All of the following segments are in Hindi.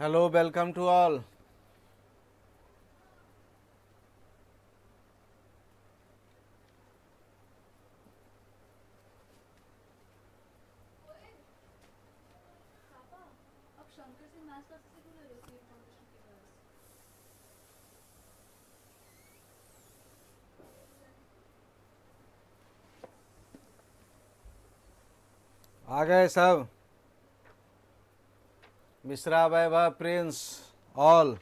हेलो वेलकम टू ऑल आ गए सब Mishra Vaibhav Prince all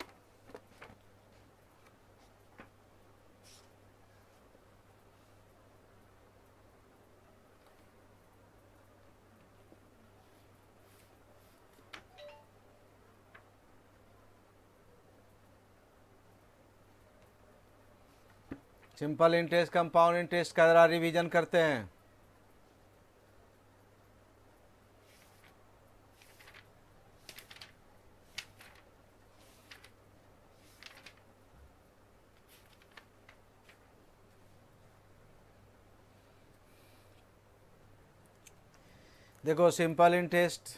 simple interest compound interest का रिवीजन करते हैं देखो सिंपल इंटरेस्ट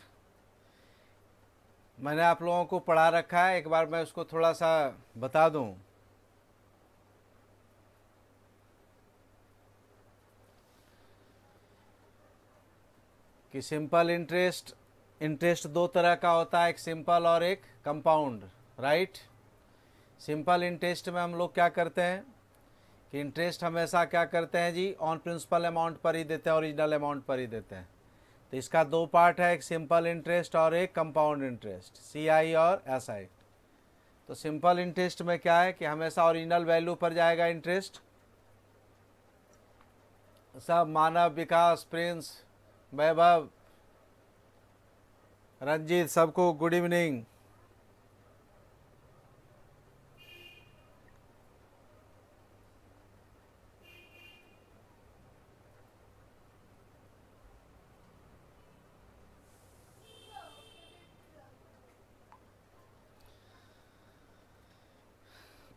मैंने आप लोगों को पढ़ा रखा है एक बार मैं उसको थोड़ा सा बता दूं कि सिंपल इंटरेस्ट इंटरेस्ट दो तरह का होता है एक सिंपल और एक कंपाउंड राइट सिंपल इंटरेस्ट में हम लोग क्या करते हैं कि इंटरेस्ट हमेशा क्या करते हैं जी ऑन प्रिंसिपल अमाउंट पर ही देते हैं ओरिजिनल अमाउंट पर ही देते हैं तो इसका दो पार्ट है एक सिंपल इंटरेस्ट और एक कंपाउंड इंटरेस्ट सी आई और एस आई तो सिंपल इंटरेस्ट में क्या है कि हमेशा ओरिजिनल वैल्यू पर जाएगा इंटरेस्ट सब मानव विकास प्रिंस वैभव रंजीत सबको गुड इवनिंग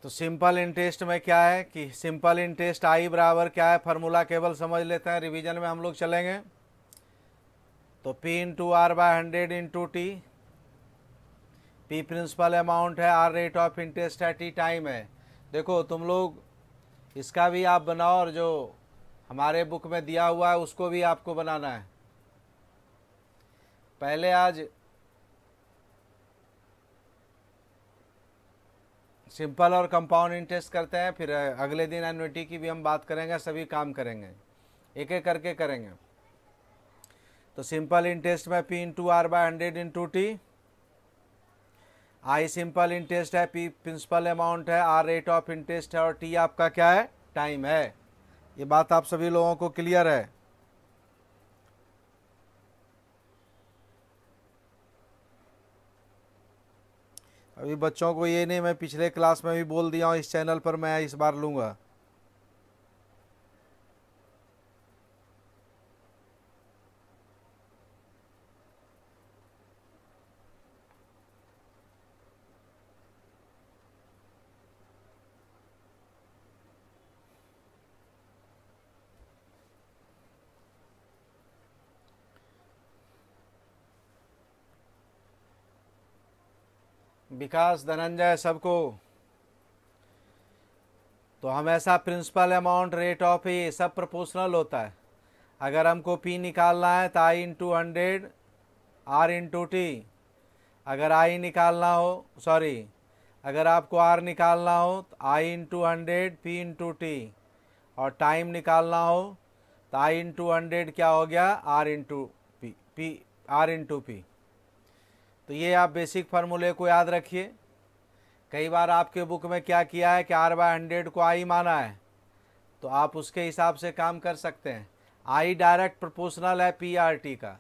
सिंपल तो इंटरेस्ट में क्या है कि सिंपल इंटरेस्ट आई बराबर क्या है फार्मूला केवल समझ लेते हैं रिवीजन में हम लोग चलेंगे तो P into R by hundred into T P principal amount है आर रेट ऑफ इंटरेस्ट है टी टाइम है देखो तुम लोग इसका भी आप बनाओ और जो हमारे बुक में दिया हुआ है उसको भी आपको बनाना है पहले आज सिंपल और कंपाउंड इंटरेस्ट करते हैं फिर अगले दिन एनुटी की भी हम बात करेंगे सभी काम करेंगे एक एक करके करेंगे तो सिंपल इंटरेस्ट में P into R by hundred into T I simple interest है पी प्रिंसिपल अमाउंट है आर रेट ऑफ इंटरेस्ट है और टी आपका क्या है टाइम है ये बात आप सभी लोगों को क्लियर है अभी बच्चों को ये नहीं मैं पिछले क्लास में भी बोल दिया हूँ इस चैनल पर मैं इस बार लूँगा विकास धनंजय सबको तो हमेशा प्रिंसिपल अमाउंट रेट ऑफ ए सब प्रोपोर्शनल होता है अगर हमको पी निकालना है तो I into hundred R into T अगर आई निकालना हो सॉरी अगर आपको आर निकालना हो तो I into hundred P into T और टाइम निकालना हो तो आई इंटू हंड्रेड क्या हो गया R into P P R into P तो ये आप बेसिक फार्मूले को याद रखिए कई बार आपके बुक में क्या किया है कि आर बाय हंड्रेड को आई माना है तो आप उसके हिसाब से काम कर सकते हैं आई डायरेक्ट प्रोपोर्शनल है पी आर टी का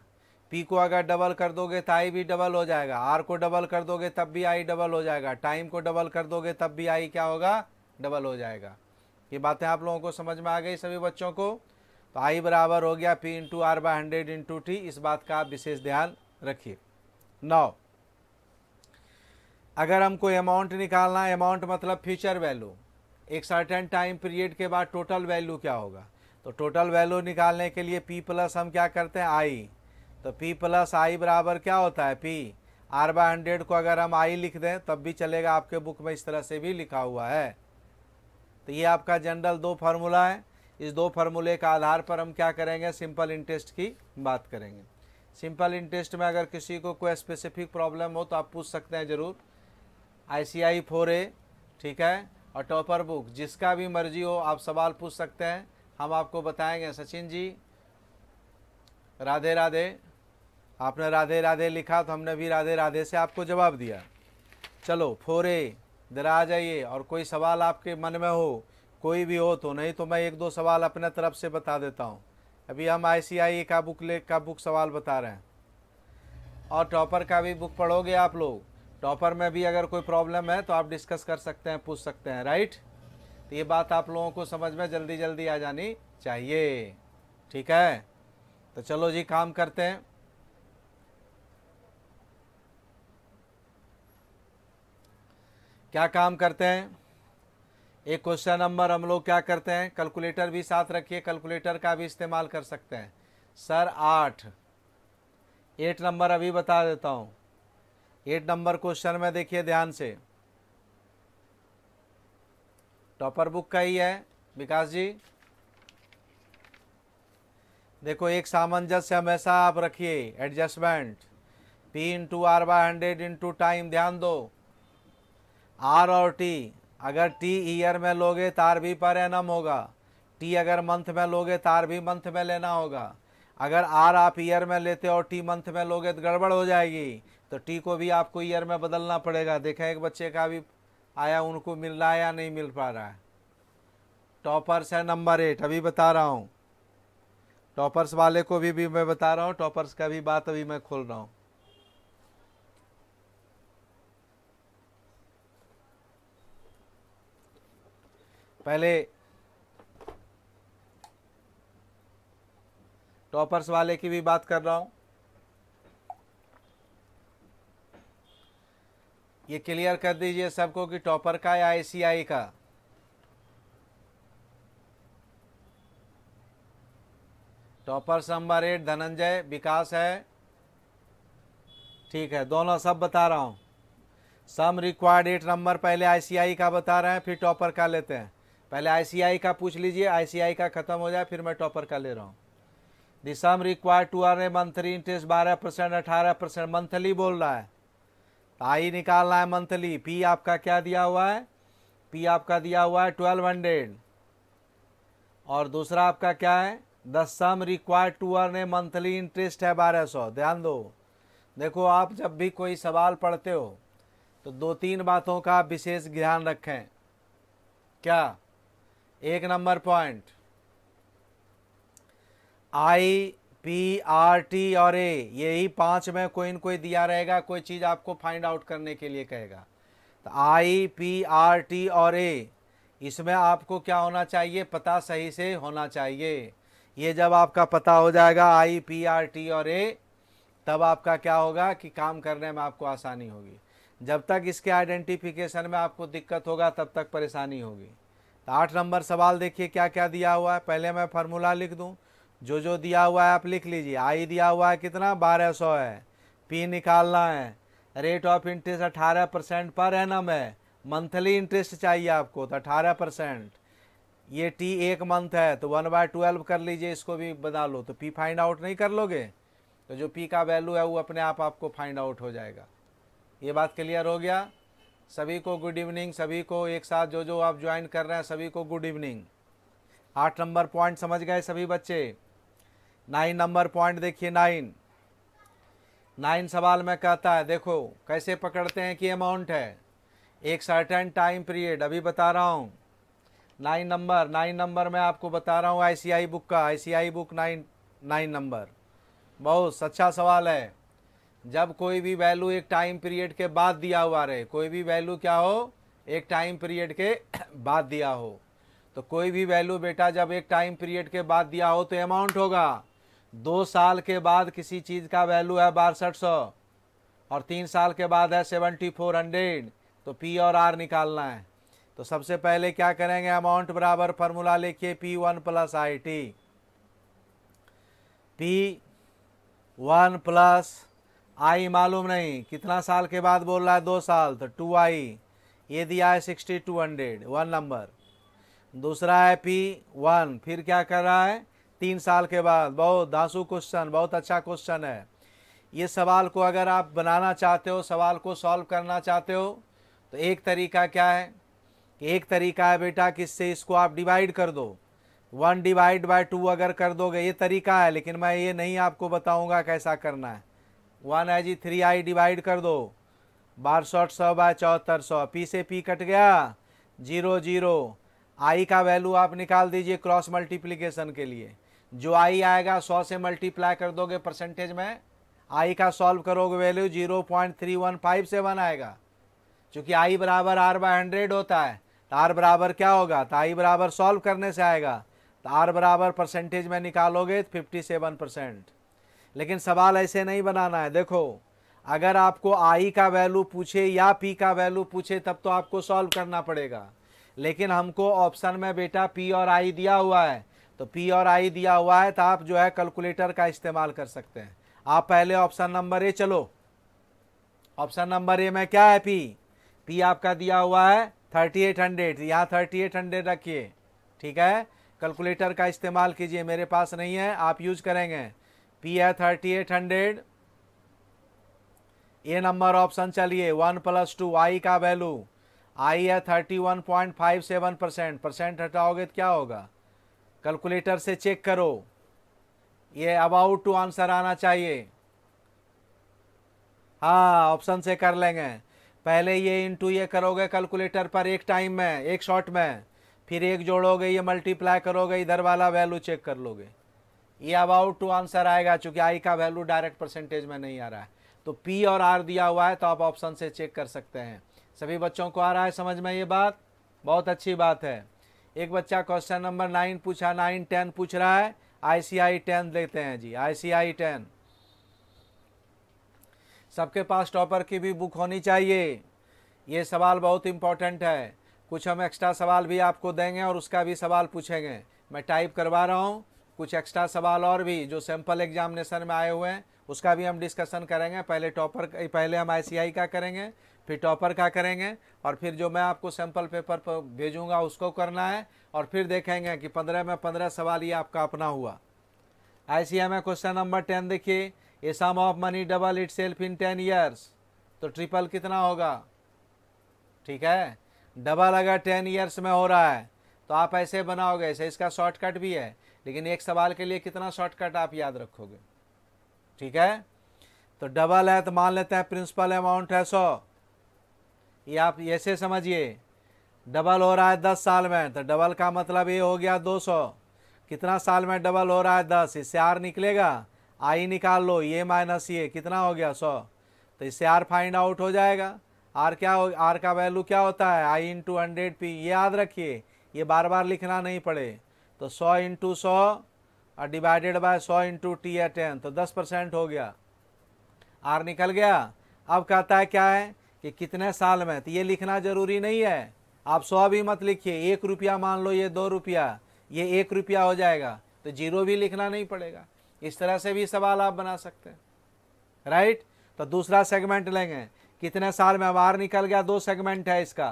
पी को अगर डबल कर दोगे तो आई भी डबल हो जाएगा आर को डबल कर दोगे तब भी आई डबल हो जाएगा टाइम को डबल कर दोगे तब भी आई क्या होगा डबल हो जाएगा ये बातें आप लोगों को समझ में आ गई सभी बच्चों को तो आई बराबर हो गया P into R by hundred into T इस बात का आप विशेष ध्यान रखिए नाउ अगर हमको अमाउंट निकालना है अमाउंट मतलब फ्यूचर वैल्यू एक सर्टेन टाइम पीरियड के बाद टोटल वैल्यू क्या होगा तो टोटल वैल्यू निकालने के लिए पी प्लस हम क्या करते हैं आई तो पी प्लस आई बराबर क्या होता है पी आर बाय हंड्रेड को अगर हम आई लिख दें तब भी चलेगा आपके बुक में इस तरह से भी लिखा हुआ है तो ये आपका जनरल दो फार्मूला है इस दो फार्मूले के आधार पर हम क्या करेंगे सिंपल इंटरेस्ट की बात करेंगे सिंपल इंटरेस्ट में अगर किसी को कोई स्पेसिफिक प्रॉब्लम हो तो आप पूछ सकते हैं ज़रूर आई सी आई फोर ए ठीक है और टॉपर बुक जिसका भी मर्जी हो आप सवाल पूछ सकते हैं हम आपको बताएंगे सचिन जी राधे राधे आपने राधे राधे लिखा तो हमने भी राधे राधे से आपको जवाब दिया चलो फोर इधर आ जाइए और कोई सवाल आपके मन में हो कोई भी हो तो नहीं तो मैं एक दो सवाल अपने तरफ से बता देता हूँ अभी हम आईसीआई का बुक ले का बुक सवाल बता रहे हैं और टॉपर का भी बुक पढ़ोगे आप लोग टॉपर में भी अगर कोई प्रॉब्लम है तो आप डिस्कस कर सकते हैं पूछ सकते हैं राइट तो ये बात आप लोगों को समझ में जल्दी जल्दी आ जानी चाहिए ठीक है तो चलो जी काम करते हैं क्या काम करते हैं एक क्वेश्चन नंबर हम लोग क्या करते हैं कैलकुलेटर भी साथ रखिए कैलकुलेटर का भी इस्तेमाल कर सकते हैं सर आठ एट नंबर अभी बता देता हूँ एट नंबर क्वेश्चन में देखिए ध्यान से टॉपर बुक का ही है विकास जी देखो एक सामंजस्य हमेशा आप रखिए adjustment P into R by hundred into time ध्यान दो आर और टी अगर टी ईयर में लोगे तार भी पर एनम होगा टी अगर मंथ में लोगे तार भी मंथ में लेना होगा अगर आर आप ईयर में लेते हो और टी मंथ में लोगे तो गड़बड़ हो जाएगी तो टी को भी आपको ईयर में बदलना पड़ेगा देखा एक बच्चे का भी आया उनको मिल रहा है या नहीं मिल पा रहा है टॉपर्स है नंबर एट अभी बता रहा हूँ टॉपर्स वाले को भी, भी मैं बता रहा हूँ टॉपर्स का भी बात अभी मैं खोल रहा हूँ पहले टॉपर्स वाले की भी बात कर रहा हूं ये क्लियर कर दीजिए सबको कि टॉपर का या आईसीआई का toppers number eight Dhananjay Vikas है ठीक है दोनों सब बता रहा हूं सम रिक्वायर्ड एट नंबर पहले आईसीआई का बता रहे हैं फिर टॉपर का लेते हैं पहले आईसीआई का पूछ लीजिए आईसीआई का खत्म हो जाए फिर मैं टॉपर का ले रहा हूँ the sum require to a monthly interest बारह परसेंट अठारह परसेंट मंथली बोल रहा है तो आई निकालना है मंथली पी आपका क्या दिया हुआ है पी आपका दिया हुआ है ट्वेल्व हंड्रेड और दूसरा आपका क्या है the sum require to uh a monthly interest है बारह सौ ध्यान दो देखो आप जब भी कोई सवाल पढ़ते हो तो दो तीन बातों का विशेष ध्यान रखें क्या एक number point I P R T और ए यही पांच में कोई न कोई दिया रहेगा कोई चीज़ आपको फाइंड आउट करने के लिए कहेगा तो आई पी आर टी और ए इसमें आपको क्या होना चाहिए पता सही से होना चाहिए ये जब आपका पता हो जाएगा आई पी आर टी और ए तब आपका क्या होगा कि काम करने में आपको आसानी होगी जब तक इसके आइडेंटिफिकेशन में आपको दिक्कत होगा तब तक परेशानी होगी तो आठ नंबर सवाल देखिए क्या क्या दिया हुआ है पहले मैं फार्मूला लिख दूँ जो जो दिया हुआ है आप लिख लीजिए आई दिया हुआ है कितना बारह सौ है पी निकालना है रेट ऑफ इंटरेस्ट अठारह परसेंट पर है ना है मंथली इंटरेस्ट चाहिए आपको तो अठारह परसेंट ये टी एक मंथ है तो वन बाय ट्वेल्व कर लीजिए इसको भी बना लो तो पी फाइंड आउट नहीं कर लोगे तो जो पी का वैल्यू है वो अपने आप आपको फाइंड आउट हो जाएगा ये बात क्लियर हो गया सभी को गुड इवनिंग सभी को एक साथ जो जो आप ज्वाइन कर रहे हैं सभी को गुड इवनिंग आठ नंबर पॉइंट समझ गए सभी बच्चे नाइन नंबर पॉइंट देखिए नाइन नाइन सवाल में कहता है देखो कैसे पकड़ते हैं कि अमाउंट है एक सर्टेन टाइम पीरियड अभी बता रहा हूँ नाइन नंबर नाइन नंबर मैं आपको बता रहा हूँ आईसीआई बुक का ICI book nine nine number बहुत अच्छा सवाल है जब कोई भी वैल्यू एक टाइम पीरियड के बाद दिया हुआ रहे कोई भी वैल्यू क्या हो एक टाइम पीरियड के बाद दिया हो तो कोई भी वैल्यू बेटा जब एक टाइम पीरियड के बाद दिया हो तो अमाउंट होगा दो साल के बाद किसी चीज़ का वैल्यू है बासठ सौ और तीन साल के बाद है सेवेंटी फोर हंड्रेड तो पी और आर निकालना है तो सबसे पहले क्या करेंगे अमाउंट बराबर फार्मूला लिखिए P one plus I T P one plus I मालूम नहीं कितना साल के बाद बोल रहा है दो साल तो टू आई ये दिया है sixty two hundred one number दूसरा है पी वन फिर क्या कर रहा है तीन साल के बाद बहुत धांसू क्वेश्चन बहुत अच्छा क्वेश्चन है ये सवाल को अगर आप बनाना चाहते हो सवाल को सॉल्व करना चाहते हो तो एक तरीका क्या है एक तरीका है बेटा किससे इसको आप डिवाइड कर दो वन डिवाइड बाय टू अगर कर दोगे ये तरीका है लेकिन मैं ये नहीं आपको बताऊंगा कैसा करना है वन आई जी थ्री आई डिवाइड कर दो बारह सौ सौ बाय चौहत्तर सौ पी से पी कट गया जीरो जीरो आई का वैल्यू आप निकाल दीजिए क्रॉस मल्टीप्लीकेशन के लिए जो आई आएगा सौ से मल्टीप्लाई कर दोगे परसेंटेज में आई का सॉल्व करोगे value zero point three one five seven आएगा चूँकि आई बराबर आर बाय हंड्रेड होता है तो आर बराबर क्या होगा तो आई बराबर सॉल्व करने से आएगा तो आर बराबर परसेंटेज में निकालोगे फिफ्टी सेवन परसेंट लेकिन सवाल ऐसे नहीं बनाना है देखो अगर आपको आई का वैल्यू पूछे या पी का वैल्यू पूछे तब तो आपको सॉल्व करना पड़ेगा लेकिन हमको ऑप्शन में बेटा पी और आई दिया हुआ है तो पी और आई दिया हुआ है तो आप जो है कैलकुलेटर का इस्तेमाल कर सकते हैं आप पहले ऑप्शन नंबर ए चलो ऑप्शन नंबर ए में क्या है पी पी आपका दिया हुआ है थर्टी एट हंड्रेड यहाँ थर्टी एट हंड्रेड रखिए ठीक है कैलकुलेटर का इस्तेमाल कीजिए मेरे पास नहीं है आप यूज करेंगे thirty eight hundred A number option चलिए वन प्लस टू आई का वैल्यू आई है thirty one point five seven percent percent हटाओगे तो क्या होगा कैलकुलेटर से चेक करो ये अबाउट टू आंसर आना चाहिए हाँ ऑप्शन से कर लेंगे पहले ये टू ये करोगे कैलकुलेटर पर एक टाइम में एक शॉट में फिर एक जोड़ोगे ये मल्टीप्लाई करोगे इधर वाला वैल्यू चेक कर लोगे ये अबाउट टू आंसर आएगा चूंकि आई का वैल्यू डायरेक्ट परसेंटेज में नहीं आ रहा है तो पी और आर दिया हुआ है तो आप ऑप्शन से चेक कर सकते हैं सभी बच्चों को आ रहा है समझ में ये बात बहुत अच्छी बात है एक बच्चा क्वेश्चन नंबर नाइन पूछा नाइन टेन पूछ रहा है आई सी आई टेन लेते हैं जी आई सी आई टेन सबके पास टॉपर की भी बुक होनी चाहिए ये सवाल बहुत इंपॉर्टेंट है कुछ हम एक्स्ट्रा सवाल भी आपको देंगे और उसका भी सवाल पूछेंगे मैं टाइप करवा रहा हूँ कुछ एक्स्ट्रा सवाल और भी जो सैंपल एग्जामिनेशन में आए हुए हैं उसका भी हम डिस्कशन करेंगे पहले टॉपर पहले हम आईसीआई का करेंगे फिर टॉपर का करेंगे और फिर जो मैं आपको सैम्पल पेपर पर भेजूंगा उसको करना है और फिर देखेंगे कि पंद्रह में पंद्रह सवाल ये आपका अपना हुआ आई में क्वेश्चन नंबर टेन देखिए a sum of money double itself in ten years तो ट्रिपल कितना होगा ठीक है डबल अगर टेन ईयर्स में हो रहा है तो आप ऐसे बनाओगे ऐसे इसका शॉर्टकट भी है लेकिन एक सवाल के लिए कितना शॉर्टकट आप याद रखोगे ठीक है तो डबल है तो मान लेते हैं प्रिंसिपल अमाउंट है सौ ये आप ऐसे समझिए डबल हो रहा है दस साल में तो डबल का मतलब ये हो गया दो सौ कितना साल में डबल हो रहा है दस इससे आर निकलेगा आई निकाल लो ये माइनस ये कितना हो गया सौ तो इससे आर फाइंड आउट हो जाएगा आर क्या हो आर का वैल्यू क्या होता है आई इंटू हंड्रेड पी ये याद रखिए ये बार बार लिखना नहीं पड़े तो 100 इंटू सौ और divided by 100 into T a ten तो 10 परसेंट हो गया आर निकल गया अब कहता है क्या है कि कितने साल में तो ये लिखना ज़रूरी नहीं है आप सौ भी मत लिखिए एक रुपया मान लो ये दो रुपया ये एक रुपया हो जाएगा तो जीरो भी लिखना नहीं पड़ेगा इस तरह से भी सवाल आप बना सकते हैं राइट तो दूसरा सेगमेंट लेंगे कितने साल में अब आर निकल गया दो सेगमेंट है इसका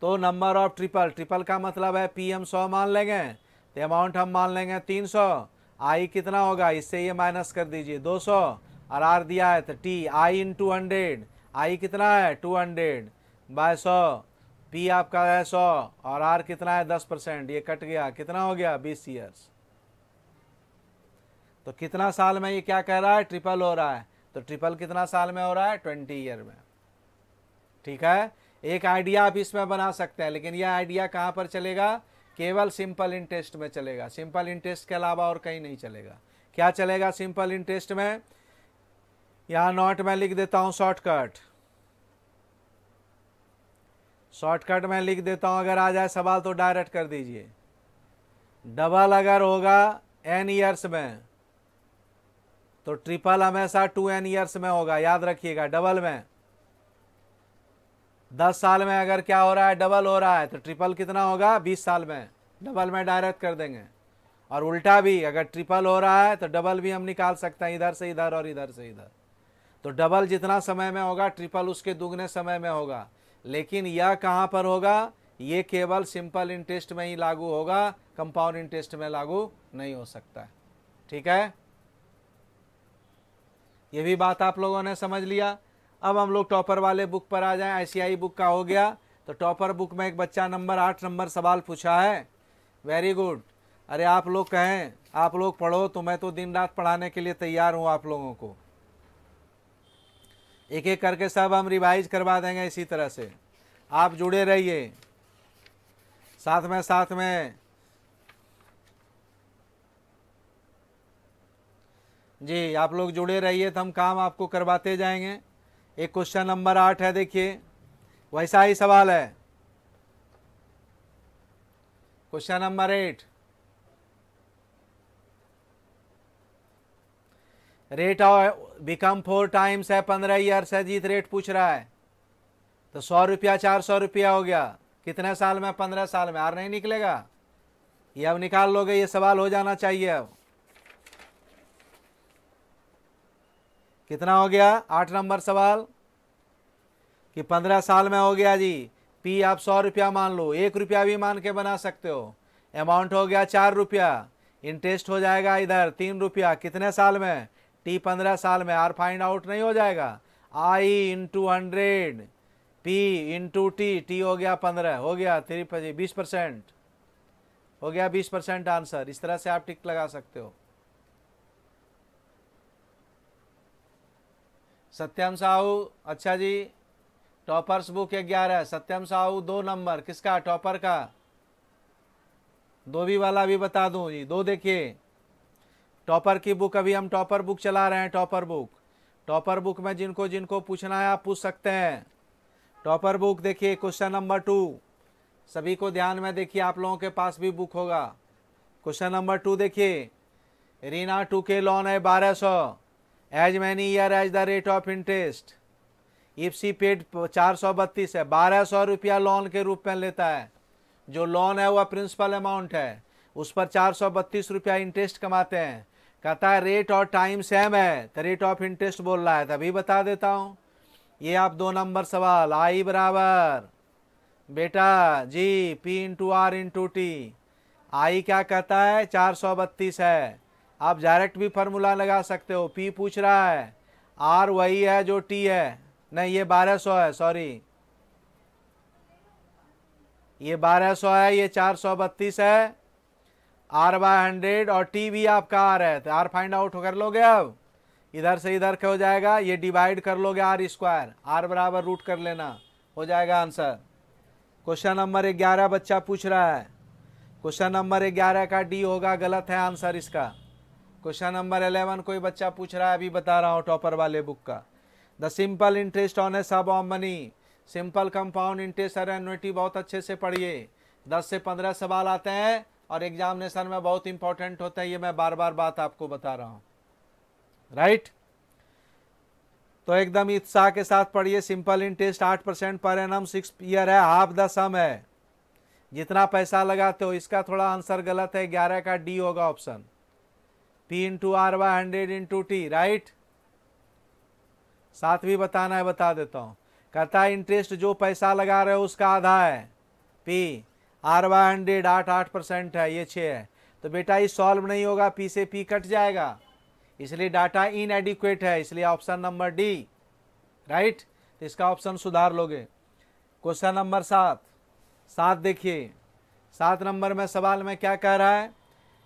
तो नंबर ऑफ ट्रिपल ट्रिपल का मतलब है पी एम सौ मान लेंगे तो अमाउंट हम मान लेंगे तीन सौ आई कितना होगा इससे ये माइनस कर दीजिए दो सौ और आर दिया है तो T I into hundred I कितना है टू हंड्रेड बाय सौ पी आपका है सौ और आर कितना है दस परसेंट ये कट गया कितना हो गया बीस ईयर्स तो कितना साल में ये क्या कह रहा है ट्रिपल हो रहा है तो ट्रिपल कितना साल में हो रहा है ट्वेंटी ईयर में ठीक है एक आइडिया आप इसमें बना सकते हैं लेकिन यह आइडिया कहाँ पर चलेगा केवल सिंपल इंटरेस्ट में चलेगा सिंपल इंटरेस्ट के अलावा और कहीं नहीं चलेगा क्या चलेगा सिंपल इंटरेस्ट में यहां नॉट में लिख देता हूं शॉर्टकट शॉर्टकट में लिख देता हूं अगर आ जाए सवाल तो डायरेक्ट कर दीजिए डबल अगर होगा एन ईयर्स में तो ट्रिपल हमेशा टू एन ईयर्स में होगा याद रखिएगा डबल में दस साल में अगर क्या हो रहा है डबल हो रहा है तो ट्रिपल कितना होगा बीस साल में डबल में डायरेक्ट कर देंगे और उल्टा भी अगर ट्रिपल हो रहा है तो डबल भी हम निकाल सकते हैं इधर से इधर और इधर से इधर तो डबल जितना समय में होगा ट्रिपल उसके दुगने समय में होगा लेकिन यह कहाँ पर होगा ये केवल सिंपल इंटरेस्ट में ही लागू होगा कंपाउंड इंटरेस्ट में लागू नहीं हो सकता है ठीक है ये भी बात आप लोगों ने समझ लिया अब हम लोग टॉपर वाले बुक पर आ जाएं आई बुक का हो गया तो टॉपर बुक में एक बच्चा नंबर आठ नंबर सवाल पूछा है वेरी गुड अरे आप लोग कहें आप लोग पढ़ो तो मैं तो दिन रात पढ़ाने के लिए तैयार हूँ आप लोगों को एक एक करके सब हम रिवाइज करवा देंगे इसी तरह से आप जुड़े रहिए साथ में साथ में जी आप लोग जुड़े रहिए तो हम काम आपको करवाते जाएंगे एक क्वेश्चन नंबर आठ है देखिए वैसा ही सवाल है question number eight rate of become four times है पंद्रह ईयर से जीत रेट पूछ रहा है तो सौ रुपया चार सौ रुपया हो गया कितने साल में पंद्रह साल में आर नहीं निकलेगा ये अब निकाल लोगे ये सवाल हो जाना चाहिए अब कितना हो गया आठ नंबर सवाल कि पंद्रह साल में हो गया जी पी आप सौ रुपया मान लो एक रुपया भी मान के बना सकते हो अमाउंट हो गया चार रुपया इंटरेस्ट हो जाएगा इधर तीन रुपया कितने साल में टी पंद्रह साल में आर फाइंड आउट नहीं हो जाएगा I into hundred P into T T हो गया पंद्रह हो गया थ्री बीस परसेंट हो गया बीस परसेंट आंसर इस तरह से आप टिक लगा सकते हो सत्यम साहू अच्छा जी टॉपर्स बुक है ग्यारह सत्यम साहू दो नंबर किसका टॉपर का दो भी वाला भी बता दूं जी दो देखिए टॉपर की बुक अभी हम टॉपर बुक चला रहे हैं टॉपर बुक टॉपर बुक में जिनको जिनको पूछना है आप पूछ सकते हैं टॉपर बुक देखिए क्वेश्चन नंबर टू सभी को ध्यान में देखिए आप लोगों के पास भी बुक होगा क्वेश्चन नंबर टू देखिए रीना टू के लॉन है बारह सौ as many year as the rate of interest if she paid चार सौ बत्तीस है बारह सौ रुपया लोन के रूप में लेता है जो लोन है वह प्रिंसिपल अमाउंट है उस पर चार सौ बत्तीस रुपया इंटरेस्ट कमाते हैं कहता है रेट और टाइम सेम है तो रेट ऑफ इंटरेस्ट बोल रहा है तभी बता देता हूँ ये आप दो नंबर सवाल आई बराबर बेटा ji P into R into T I क्या कहता है चार सौ बत्तीस है आप डायरेक्ट भी फार्मूला लगा सकते हो पी पूछ रहा है आर वही है जो टी है नहीं ये बारह सौ है सॉरी ये बारह सौ है ये चार सौ बत्तीस है आर बाय हंड्रेड और टी भी आपका आर है तो आर फाइंड आउट कर लोगे अब इधर से इधर क्या हो जाएगा ये डिवाइड कर लोगे आर स्क्वायर आर बराबर रूट कर लेना हो जाएगा आंसर क्वेश्चन नंबर ग्यारह बच्चा पूछ रहा है क्वेश्चन नंबर ग्यारह का डी होगा गलत है आंसर इसका क्वेश्चन नंबर एलेवन कोई बच्चा पूछ रहा है अभी बता रहा हूँ टॉपर वाले बुक का the simple interest on a sum of money simple compound interest और एनुटी बहुत अच्छे से पढ़िए दस से पंद्रह सवाल आते हैं और एग्जामिनेशन में बहुत इंपॉर्टेंट होता है ये मैं बार बार बात आपको बता रहा हूँ राइट right? तो एकदम उत्साह के साथ पढ़िए सिंपल इंटरेस्ट आठ परसेंट पर एम सिक्स ईयर है हाफ द सम है जितना पैसा लगाते हो इसका थोड़ा आंसर गलत है ग्यारह का डी होगा option T into R by hundred into T right साथ भी बताना है बता देता हूँ कहता है इंटरेस्ट जो पैसा लगा रहे हो उसका आधा है पी आर बाय हंड्रेड आठ आठ परसेंट है ये छः है तो बेटा ये सॉल्व नहीं होगा पी से पी कट जाएगा इसलिए डाटा इनएडिक्वेट है इसलिए ऑप्शन नंबर डी राइट तो इसका ऑप्शन सुधार लोगे क्वेश्चन नंबर सात सात देखिए सात नंबर में सवाल में क्या कह रहा है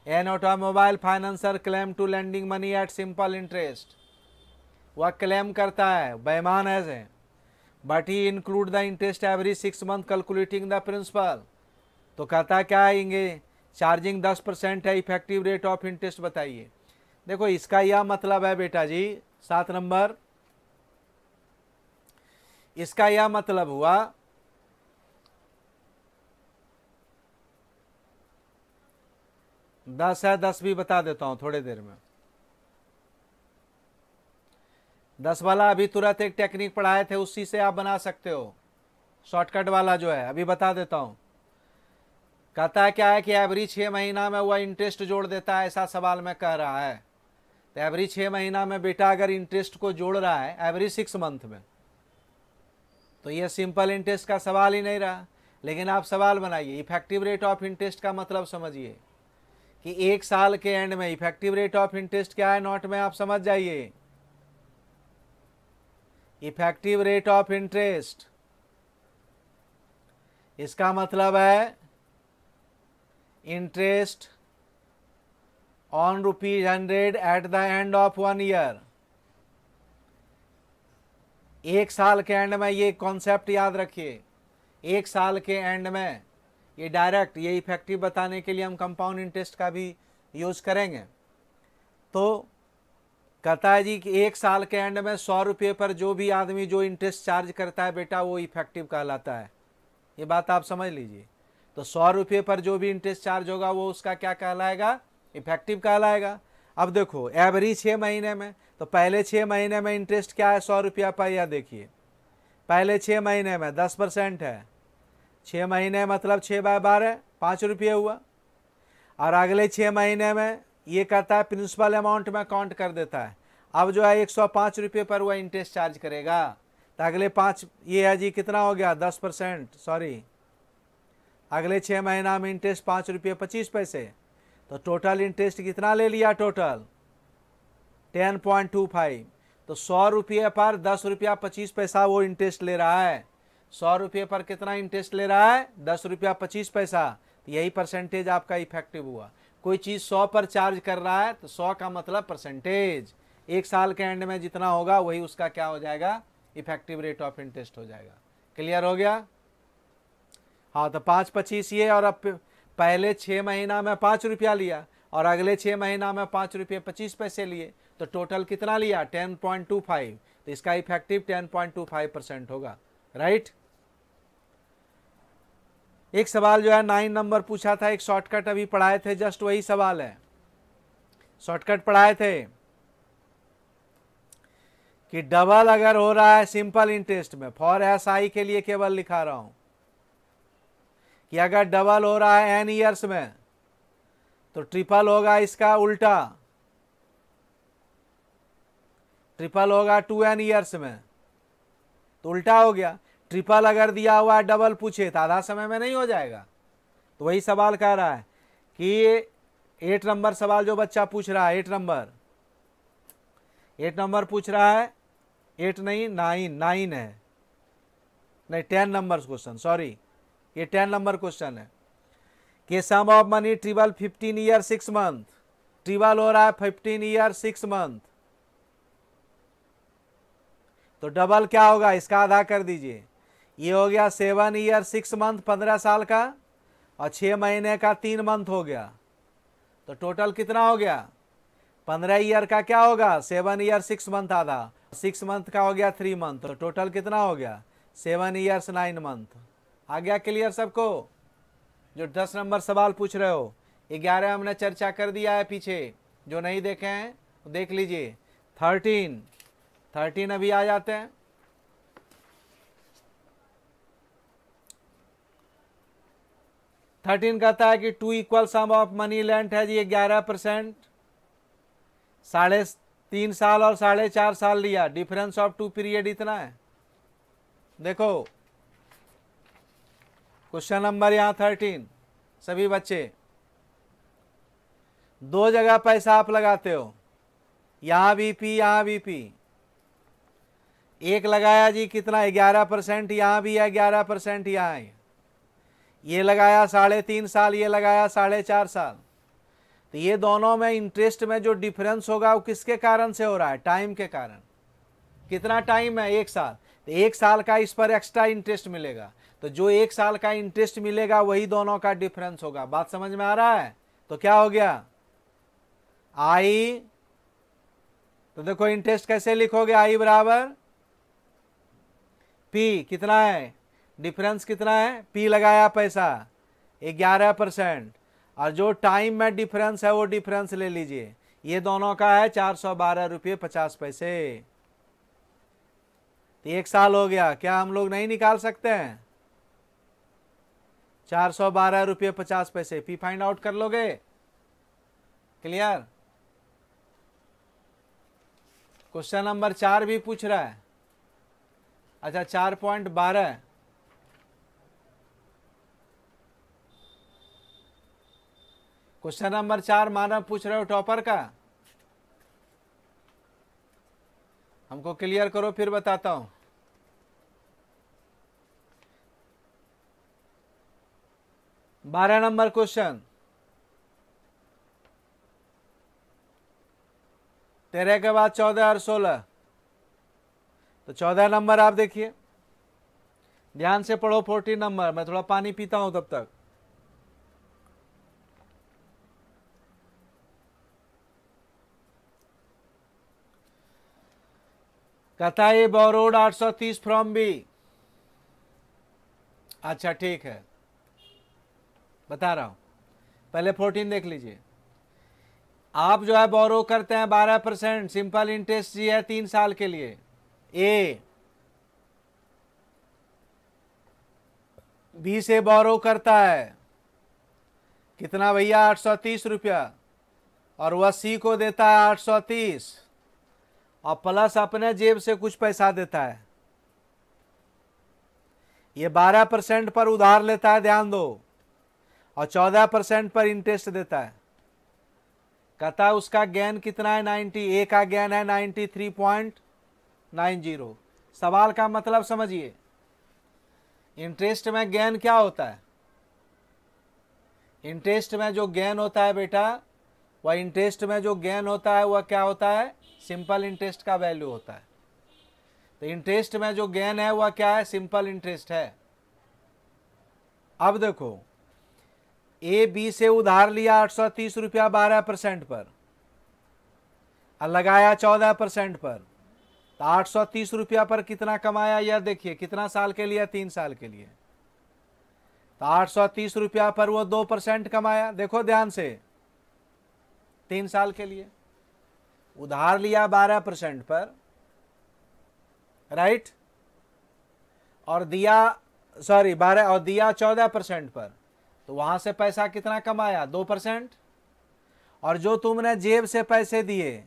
an automobile financer claim to lending money at simple interest वह क्लेम करता है बेमान एज से but he include the interest every six month calculating the principal तो कहता क्या आएंगे चार्जिंग दस परसेंट है इफेक्टिव रेट ऑफ इंटरेस्ट बताइए देखो इसका यह मतलब है बेटा जी सात नंबर इसका यह मतलब हुआ दस है दस भी बता देता हूँ थोड़ी देर में दस वाला अभी तुरंत एक टेक्निक पढ़ाए थे उसी से आप बना सकते हो शॉर्टकट वाला जो है अभी बता देता हूँ कहता है क्या है कि एवरी छः महीना में वह इंटरेस्ट जोड़ देता है ऐसा सवाल में कह रहा है तो एवरी छः महीना में बेटा अगर इंटरेस्ट को जोड़ रहा है एवरी सिक्स मंथ में तो यह सिंपल इंटरेस्ट का सवाल ही नहीं रहा लेकिन आप सवाल बनाइए इफेक्टिव रेट ऑफ इंटरेस्ट का मतलब समझिए कि एक साल के एंड में इफेक्टिव रेट ऑफ इंटरेस्ट क्या है नोट में आप समझ जाइए इफेक्टिव रेट ऑफ इंटरेस्ट इसका मतलब है interest on rupees hundred at the end of one year एक साल के एंड में ये कॉन्सेप्ट याद रखिए एक साल के एंड में ये डायरेक्ट ये इफेक्टिव बताने के लिए हम कंपाउंड इंटरेस्ट का भी यूज करेंगे तो कहता है जी कि एक साल के एंड में सौ रुपये पर जो भी आदमी जो इंटरेस्ट चार्ज करता है बेटा वो इफेक्टिव कहलाता है ये बात आप समझ लीजिए तो सौ रुपये पर जो भी इंटरेस्ट चार्ज होगा वो उसका क्या कहलाएगा इफेक्टिव कहलाएगा अब देखो एवरी छः महीने में तो पहले छः महीने में इंटरेस्ट क्या है सौ रुपया पर यह देखिए पहले छः महीने में दस परसेंट है छः महीने मतलब छः बाय बारह पाँच रुपये हुआ और अगले छः महीने में ये कहता है प्रिंसिपल अमाउंट में काउंट कर देता है अब जो है एक सौ पाँच रुपये पर वह इंटरेस्ट चार्ज करेगा तो अगले पाँच ये है जी कितना हो गया दस परसेंट सॉरी अगले छः महीना में इंटरेस्ट पाँच रुपये पच्चीस पैसे तो टोटल इंटरेस्ट कितना ले लिया total ten point two five तो सौ रुपये पर दस रुपया पच्चीस पैसा वो इंटरेस्ट ले रहा है सौ रुपये पर कितना इंटरेस्ट ले रहा है दस रुपया पच्चीस पैसा तो यही परसेंटेज आपका इफेक्टिव हुआ कोई चीज़ सौ पर चार्ज कर रहा है तो सौ का मतलब परसेंटेज एक साल के एंड में जितना होगा वही उसका क्या हो जाएगा इफेक्टिव रेट ऑफ इंटरेस्ट हो जाएगा क्लियर हो गया हाँ तो पाँच पच्चीस ये और अब पहले छः महीना में पाँच रुपया लिया और अगले छः महीना में पाँच रुपये पच्चीस पैसे लिए तो टोटल कितना लिया टेन पॉइंट टू फाइव तो इसका effective ten point two five percent होगा राइट एक सवाल जो है नाइन नंबर पूछा था एक शॉर्टकट अभी पढ़ाए थे जस्ट वही सवाल है शॉर्टकट पढ़ाए थे कि डबल अगर हो रहा है सिंपल इंटरेस्ट में फॉर एस आई के लिए केवल लिखा रहा हूं कि अगर डबल हो रहा है एन ईयर्स में तो ट्रिपल होगा इसका उल्टा ट्रिपल होगा टू एन ईयर्स में तो उल्टा हो गया ट्रिपल अगर दिया हुआ है डबल पूछे तो आधा समय में नहीं हो जाएगा तो वही सवाल कह रहा है कि एट नंबर सवाल जो बच्चा पूछ रहा है एट नंबर एट नंबर पूछ रहा है एट नहीं नाइन नाइन है नहीं टेन नंबर क्वेश्चन सॉरी ये टेन नंबर क्वेश्चन है कि sum of money triple fifteen year six month triple हो रहा है फिफ्टीन ईयर सिक्स मंथ तो डबल क्या होगा इसका आधा कर दीजिए ये हो गया सेवन ईयर सिक्स मंथ पंद्रह साल का और छः महीने का तीन मंथ हो गया तो टोटल कितना हो गया पंद्रह ईयर का क्या होगा सेवन ईयर सिक्स मंथ आधा सिक्स मंथ का हो गया थ्री मंथ तो टोटल कितना हो गया सेवन ईयर्स नाइन मंथ आ गया क्लियर सबको जो दस नंबर सवाल पूछ रहे हो ग्यारह हमने चर्चा कर दिया है पीछे जो नहीं देखे हैं देख लीजिए थर्टीन थर्टीन अभी आ जाते हैं थर्टीन कहता है कि two equal sum of money lent है जी ग्यारह परसेंट साढ़े तीन साल और साढ़े चार साल लिया डिफरेंस ऑफ टू पीरियड इतना है देखो क्वेश्चन नंबर यहाँ थर्टीन सभी बच्चे दो जगह पैसा आप लगाते हो यहाँ भी पी यहाँ भी पी एक लगाया जी कितना ग्यारह परसेंट यहाँ भी है ग्यारह परसेंट यहाँ है ये लगाया साढ़े तीन साल ये लगाया साढ़े चार साल तो ये दोनों में इंटरेस्ट में जो डिफरेंस होगा वो किसके कारण से हो रहा है टाइम के कारण कितना टाइम है एक साल तो एक साल का इस पर एक्स्ट्रा इंटरेस्ट मिलेगा तो जो एक साल का इंटरेस्ट मिलेगा वही दोनों का डिफरेंस होगा बात समझ में आ रहा है तो क्या हो गया आई तो देखो इंटरेस्ट कैसे लिखोगे आई बराबर पी कितना है डिफरेंस कितना है पी लगाया पैसा ग्यारह परसेंट और जो टाइम में डिफरेंस है वो डिफरेंस ले लीजिए ये दोनों का है चार सौ बारह रुपये पचास पैसे तो एक साल हो गया क्या हम लोग नहीं निकाल सकते हैं चार सौ बारह रुपये पचास पैसे पी फाइंड आउट कर लोगे क्लियर क्वेश्चन नंबर चार भी पूछ रहा है अच्छा चार पॉइंट बारह क्वेश्चन नंबर चार मानव पूछ रहे हो टॉपर का हमको क्लियर करो फिर बताता हूं बारह नंबर क्वेश्चन तेरह के बाद चौदह और सोलह तो चौदह नंबर आप देखिए ध्यान से पढ़ो फोर्टीन नंबर मैं थोड़ा पानी पीता हूं तब तक कहता है बोरोड तीस फ्रॉम बी अच्छा ठीक है बता रहा हूं पहले फोर्टीन देख लीजिए आप जो है बोरो करते हैं बारह परसेंट सिंपल इंटरेस्ट जी है तीन साल के लिए ए बी से बोरो करता है कितना भैया आठ सौ तीस रुपया और वह सी को देता है आठ सौ तीस और प्लस अपने जेब से कुछ पैसा देता है ये बारह परसेंट पर उधार लेता है ध्यान दो और चौदह परसेंट पर इंटरेस्ट देता है कहता है उसका गेन कितना है नाइन्टी ए का गेन है ninety three point nine zero सवाल का मतलब समझिए इंटरेस्ट में गेन क्या होता है इंटरेस्ट में जो गेन होता है बेटा वह इंटरेस्ट में जो गेन होता है वह क्या होता है सिंपल इंटरेस्ट का वैल्यू होता है तो इंटरेस्ट में जो गेन है वह क्या है सिंपल इंटरेस्ट है अब देखो ए बी से उधार लिया आठ सौ तीस रुपया बारह परसेंट पर और लगाया चौदह परसेंट पर तो आठ सौ तीस रुपया पर कितना कमाया यह देखिए कितना साल के लिए तीन साल के लिए तो आठ सौ तीस रुपया पर वो दो परसेंट कमाया देखो ध्यान से तीन साल के लिए उधार लिया बारह परसेंट पर राइट और दिया सॉरी बारह और दिया चौदह परसेंट पर तो वहां से पैसा कितना कमाया दो परसेंट और जो तुमने जेब से पैसे दिए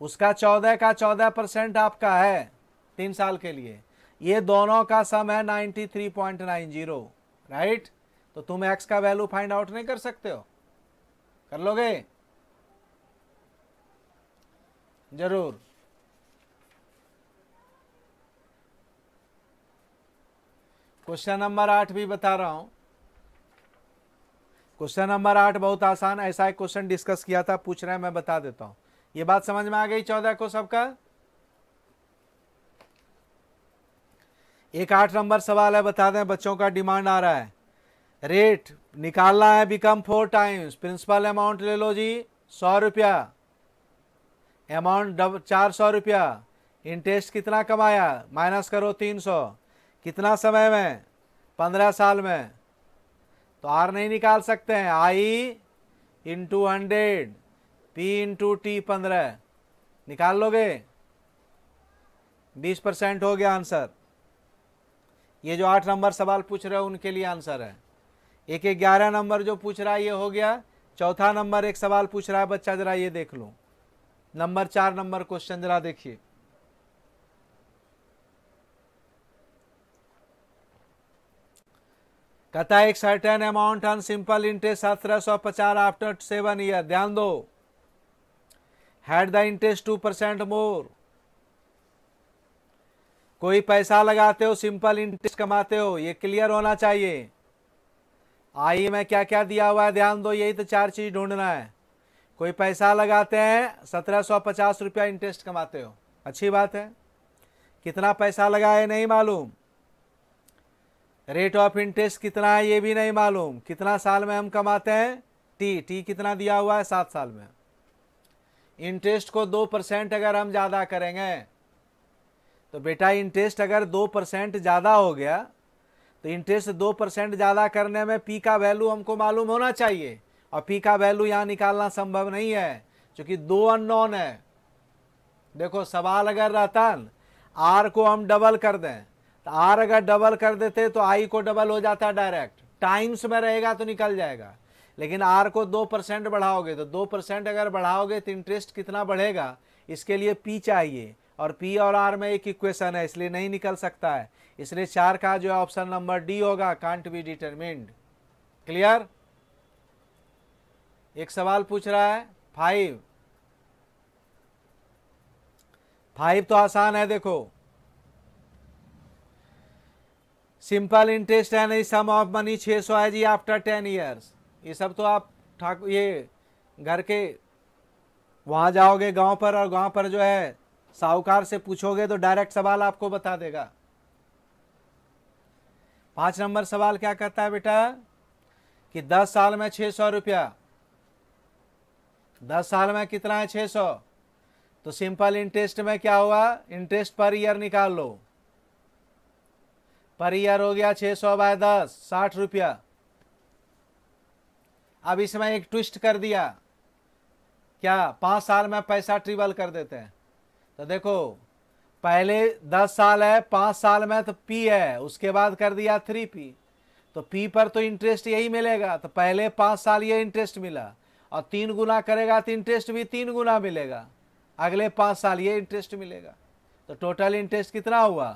उसका चौदह का चौदह परसेंट आपका है तीन साल के लिए ये दोनों का सम है ninety three point nine zero right तो तुम एक्स का वैल्यू फाइंड आउट नहीं कर सकते हो कर लोगे जरूर क्वेश्चन नंबर आठ भी बता रहा हूं क्वेश्चन नंबर आठ बहुत आसान ऐसा एक क्वेश्चन डिस्कस किया था पूछ रहे हैं मैं बता देता हूं ये बात समझ में आ गई चौदह को सबका एक आठ नंबर सवाल है बता दें बच्चों का डिमांड आ रहा है रेट निकालना है become four times principal amount ले लो जी सौ रुपया अमाउंट डब चार सौ रुपया इंटरेस्ट कितना कमाया माइनस करो तीन सौ कितना समय में पंद्रह साल में तो आर नहीं निकाल सकते हैं I into hundred P into T पंद्रह निकाल लोगे बीस परसेंट हो गया आंसर ये जो आठ नंबर सवाल पूछ रहे हो उनके लिए आंसर है एक ग्यारह नंबर जो पूछ रहा है ये हो गया चौथा नंबर एक सवाल पूछ रहा है बच्चा जरा ये देख लूँ नंबर चार नंबर क्वेश्चन जरा देखिए कहता है एक certain amount on simple interest सत्रह सौ पचास आफ्टर सेवन ईयर ध्यान दो had the interest two percent more कोई पैसा लगाते हो सिंपल इंटरेस्ट कमाते हो ये क्लियर होना चाहिए आई में क्या क्या दिया हुआ है ध्यान दो यही तो चार चीज ढूंढना है कोई पैसा लगाते हैं सत्रह सौ पचास रुपया इंटरेस्ट कमाते हो अच्छी बात है कितना पैसा लगाए नहीं मालूम रेट ऑफ इंटरेस्ट कितना है ये भी नहीं मालूम कितना साल में हम कमाते हैं टी टी कितना दिया हुआ है सात साल में इंटरेस्ट को दो परसेंट अगर हम ज़्यादा करेंगे तो बेटा इंटरेस्ट अगर दो परसेंट ज़्यादा हो गया तो इंटरेस्ट दो परसेंट ज़्यादा करने में पी का वैल्यू हमको मालूम होना चाहिए और पी का वैल्यू यहाँ निकालना संभव नहीं है क्योंकि दो अननोन है देखो सवाल अगर रहता आर को हम डबल कर दें तो आर अगर डबल कर देते तो आई को डबल हो जाता डायरेक्ट टाइम्स में रहेगा तो निकल जाएगा लेकिन आर को दो परसेंट बढ़ाओगे तो दो परसेंट अगर बढ़ाओगे तो इंटरेस्ट कितना बढ़ेगा इसके लिए पी चाहिए और पी और आर में एक इक्वेशन है इसलिए नहीं निकल सकता है इसलिए चार का जो है ऑप्शन नंबर डी होगा कांट बी डिटरमिंड क्लियर एक सवाल पूछ रहा है फाइव फाइव तो आसान है देखो सिंपल इंटरेस्ट है नहीं सम ऑफ मनी छे सौ है जी आफ्टर टेन ईयर्स ये सब तो आप ठाकुर ये घर के वहां जाओगे गांव पर और गांव पर जो है साहूकार से पूछोगे तो डायरेक्ट सवाल आपको बता देगा पांच नंबर सवाल क्या कहता है बेटा कि दस साल में छह सौ रुपया दस साल में कितना है छः सौ तो सिंपल इंटरेस्ट में क्या हुआ इंटरेस्ट पर ईयर निकाल लो पर ईयर हो गया छः सौ बाय दस साठ रुपया अब इसमें एक ट्विस्ट कर दिया क्या पाँच साल में पैसा ट्रिबल कर देते हैं तो देखो पहले दस साल है पाँच साल में तो पी है उसके बाद कर दिया थ्री पी तो पी पर तो इंटरेस्ट यही मिलेगा तो पहले पाँच साल ये इंटरेस्ट मिला और तीन गुना करेगा तो इंटरेस्ट भी तीन गुना मिलेगा अगले पाँच साल ये इंटरेस्ट मिलेगा तो टोटल इंटरेस्ट कितना हुआ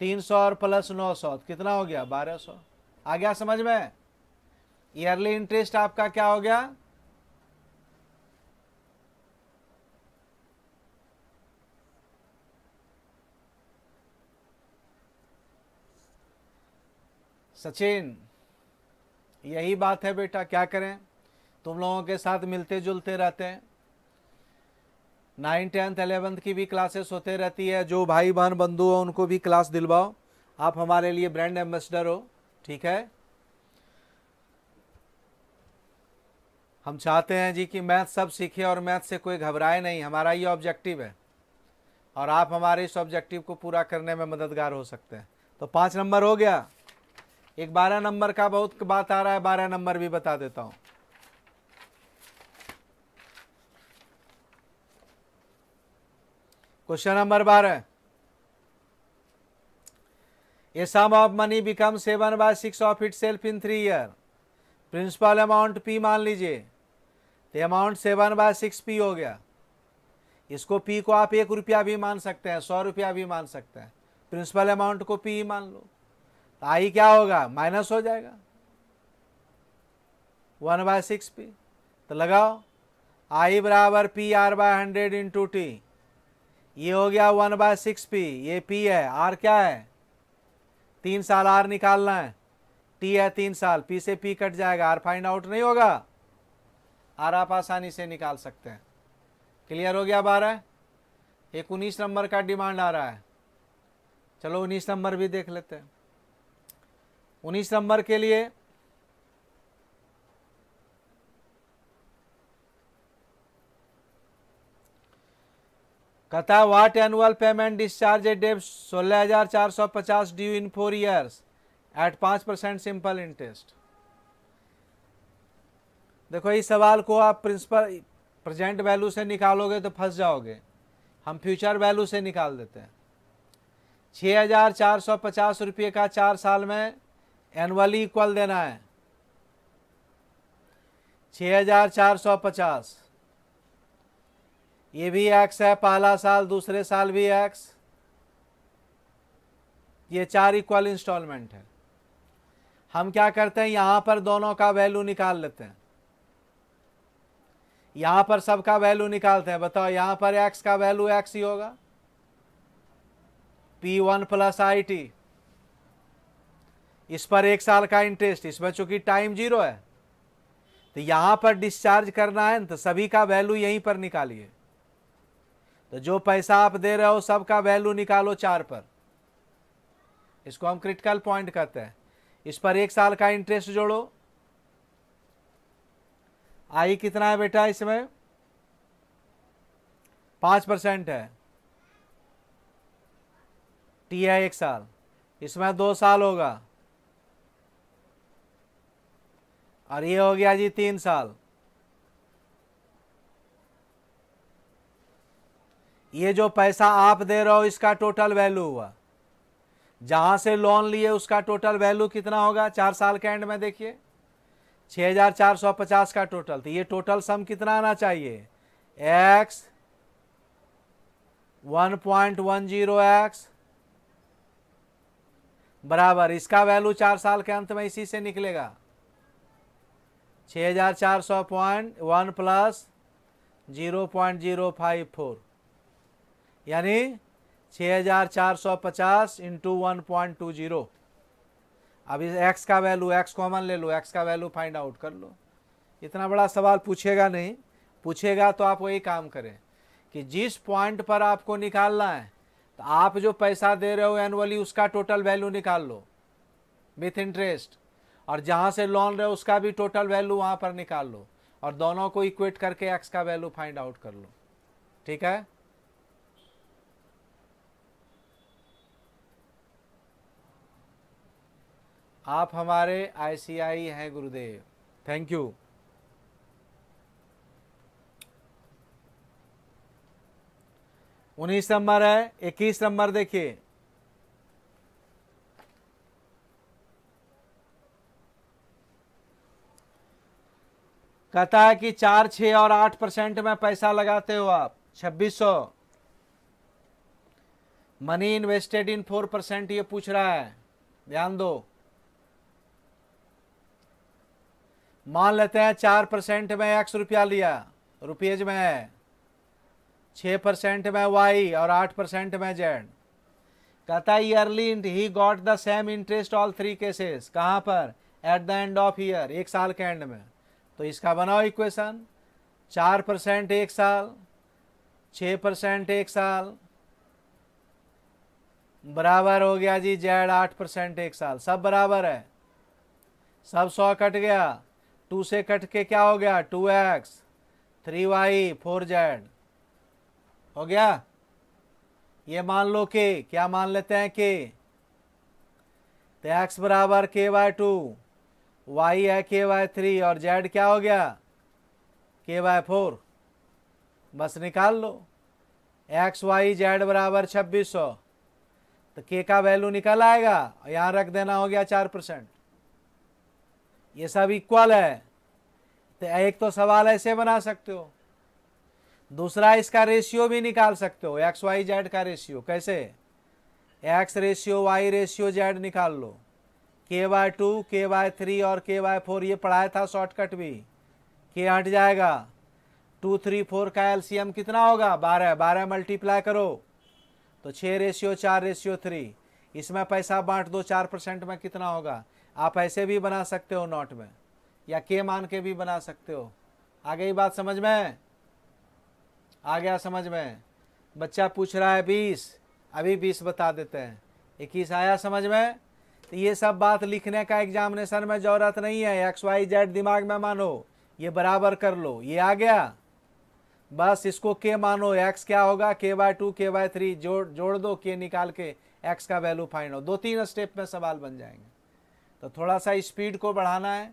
तीन सौ और प्लस नौ सौ कितना हो गया बारह सौ आ गया समझ में ईयरली इंटरेस्ट आपका क्या हो गया सचिन यही बात है बेटा क्या करें तुम लोगों के साथ मिलते जुलते रहते हैं नाइन्थ टेंथ एलेवंथ की भी क्लासेस होते रहती है जो भाई बहन बंधु हो उनको भी क्लास दिलवाओ आप हमारे लिए ब्रांड एम्बेसडर हो ठीक है हम चाहते हैं जी कि मैथ सब सीखे और मैथ से कोई घबराए नहीं हमारा ये ऑब्जेक्टिव है और आप हमारे इस ऑब्जेक्टिव को पूरा करने में मददगार हो सकते हैं तो पाँच नंबर हो गया एक बारह नंबर का बहुत बात आ रहा है बारह नंबर भी बता देता हूँ क्वेश्चन नंबर बारह a sum of money become seven by six of itself in three year principal amount P मान लीजिए तो amount seven by six P हो गया इसको पी को आप एक रुपया भी मान सकते हैं सौ रुपया भी मान सकते हैं प्रिंसिपल अमाउंट को ही मान लो तो आई क्या होगा माइनस हो जाएगा वन बाय सिक्स पी तो लगाओ आई बराबर P R by hundred into T ये हो गया वन बाय सिक्स पी ये पी है आर क्या है तीन साल आर निकालना है टी है तीन साल पी से पी कट जाएगा आर फाइंड आउट नहीं होगा आर आप आसानी से निकाल सकते हैं क्लियर हो गया बारह एक उन्नीस नंबर का डिमांड आ रहा है चलो उन्नीस नंबर भी देख लेते हैं उन्नीस नंबर के लिए कता what what annual payment discharge debt सोलह हजार चार सौ पचास due in four years at पाँच परसेंट सिंपल इंटरेस्ट देखो इस सवाल को आप प्रिंसिपल प्रेजेंट वैल्यू से निकालोगे तो फंस जाओगे हम फ्यूचर वैल्यू से निकाल देते हैं छः हजार चार सौ पचास रुपये का चार साल में एनुअली इक्वल देना है छः हजार चार सौ पचास ये भी एक्स है पहला साल दूसरे साल भी एक्स ये चार इक्वल इंस्टॉलमेंट है हम क्या करते हैं यहां पर दोनों का वैल्यू निकाल लेते हैं यहां पर सबका वैल्यू निकालते हैं बताओ यहां पर एक्स का वैल्यू एक्स ही होगा P one plus I T इस पर एक साल का इंटरेस्ट इसमें चूंकि टाइम जीरो है तो यहां पर डिस्चार्ज करना है तो सभी का वैल्यू यहीं पर निकालिए तो जो पैसा आप दे रहे हो सबका वैल्यू निकालो चार पर इसको हम क्रिटिकल पॉइंट कहते हैं इस पर एक साल का इंटरेस्ट जोड़ो आई कितना है बेटा इसमें पांच परसेंट है टी है एक साल इसमें दो साल होगा और ये हो गया जी तीन साल ये जो पैसा आप दे रहे हो इसका टोटल वैल्यू हुआ जहां से लोन लिए उसका टोटल वैल्यू कितना होगा चार साल के एंड में देखिए 6450 का टोटल तो ये टोटल सम कितना आना चाहिए एक्स 1.10x बराबर इसका वैल्यू चार साल के अंत में इसी से निकलेगा 6400.1 प्लस 0.054 यानी 6450 into one point two zero अब इस एक्स का वैल्यू एक्स कॉमन ले लो एक्स का वैल्यू फाइंड आउट कर लो इतना बड़ा सवाल पूछेगा नहीं पूछेगा तो आप वही काम करें कि जिस पॉइंट पर आपको निकालना है तो आप जो पैसा दे रहे हो एनुअली उसका टोटल वैल्यू निकाल लो विथ इंटरेस्ट और जहाँ से लोन रहे उसका भी टोटल वैल्यू वहाँ पर निकाल लो और दोनों को इक्वेट करके एक्स का वैल्यू फाइंड आउट कर लो ठीक है आप हमारे आईसीआई हैं गुरुदेव थैंक यू उन्नीस नंबर है इक्कीस नंबर देखिए कहता है कि चार छ और आठ परसेंट में पैसा लगाते हो आप छब्बीस सौ money invested in four percent ये पूछ रहा है ध्यान दो मान लेते हैं चार परसेंट में एक्स रुपया लिया रुपीज में छः परसेंट में वाई और आठ परसेंट में जेड कहता है yearly he got the same interest all three cases कहाँ पर at the end of year एक साल के एंड में तो इसका बनाओ इक्वेशन चार परसेंट एक साल छः परसेंट एक साल बराबर हो गया जी जेड आठ परसेंट एक साल सब बराबर है सब सौ कट गया टू से कट के क्या हो गया two X three Y four Z हो गया ये मान लो कि क्या मान लेते हैं कि तो एक्स बराबर के वाई टू वाई है के वाई थ्री और जेड क्या हो गया के वाई फोर बस निकाल लो एक्स वाई जेड बराबर छब्बीस सौ तो के का वैल्यू निकल आएगा यहाँ रख देना हो गया चार परसेंट ये सब इक्वल है तो एक तो सवाल ऐसे बना सकते हो दूसरा इसका रेशियो भी निकाल सकते हो एक्स वाई जेड का रेशियो कैसे X ratio Y ratio Z निकाल लो K by two K by three और के बाय फोर ये पढ़ाया था शॉर्टकट भी के हट जाएगा टू थ्री फोर का एलसीएम कितना होगा बारह बारह मल्टीप्लाई करो तो छः रेशियो चार रेशियो थ्री इसमें पैसा बांट दो चार परसेंट में कितना होगा आप ऐसे भी बना सकते हो नॉट में या के मान के भी बना सकते हो आ गई बात समझ में आ गया समझ में बच्चा पूछ रहा है बीस अभी बीस बता देते हैं इक्कीस आया समझ में तो ये सब बात लिखने का एग्जामिनेशन में ज़रूरत नहीं है एक्स वाई जेड दिमाग में मानो ये बराबर कर लो ये आ गया बस इसको के मानो एक्स क्या होगा K by two K by three जोड़ जोड़ दो के निकाल के एक्स का वैल्यू फाइंड हो दो तीन स्टेप में सवाल बन जाएंगे तो थोड़ा सा स्पीड को बढ़ाना है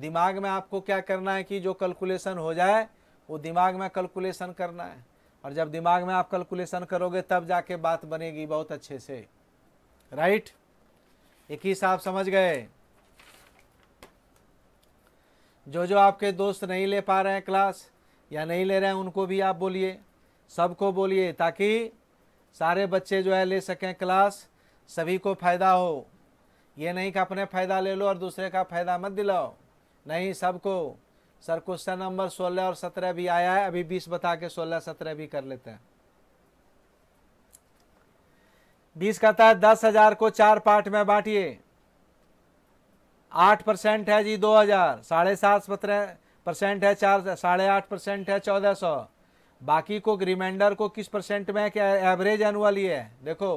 दिमाग में आपको क्या करना है कि जो कैलकुलेशन हो जाए वो दिमाग में कैलकुलेशन करना है और जब दिमाग में आप कैलकुलेशन करोगे तब जाके बात बनेगी बहुत अच्छे से राइट एक ही साहब समझ गए जो जो आपके दोस्त नहीं ले पा रहे हैं क्लास या नहीं ले रहे हैं उनको भी आप बोलिए सबको बोलिए ताकि सारे बच्चे जो है ले सकें क्लास सभी को फ़ायदा हो ये नहीं कि अपने फ़ायदा ले लो और दूसरे का फ़ायदा मत दिलाओ नहीं सबको सर क्वेश्चन नंबर सोलह और सत्रह भी आया है अभी बीस बता के सोलह सत्रह भी कर लेते हैं बीस कहता है दस हजार को चार पार्ट में बांटिए आठ परसेंट है जी दो हजार साढ़े सात सत्रह परसेंट है चार साढ़े आठ परसेंट है चौदह सौ बाकी को रिमाइंडर को किस परसेंट में क्या एवरेज एनुअली है देखो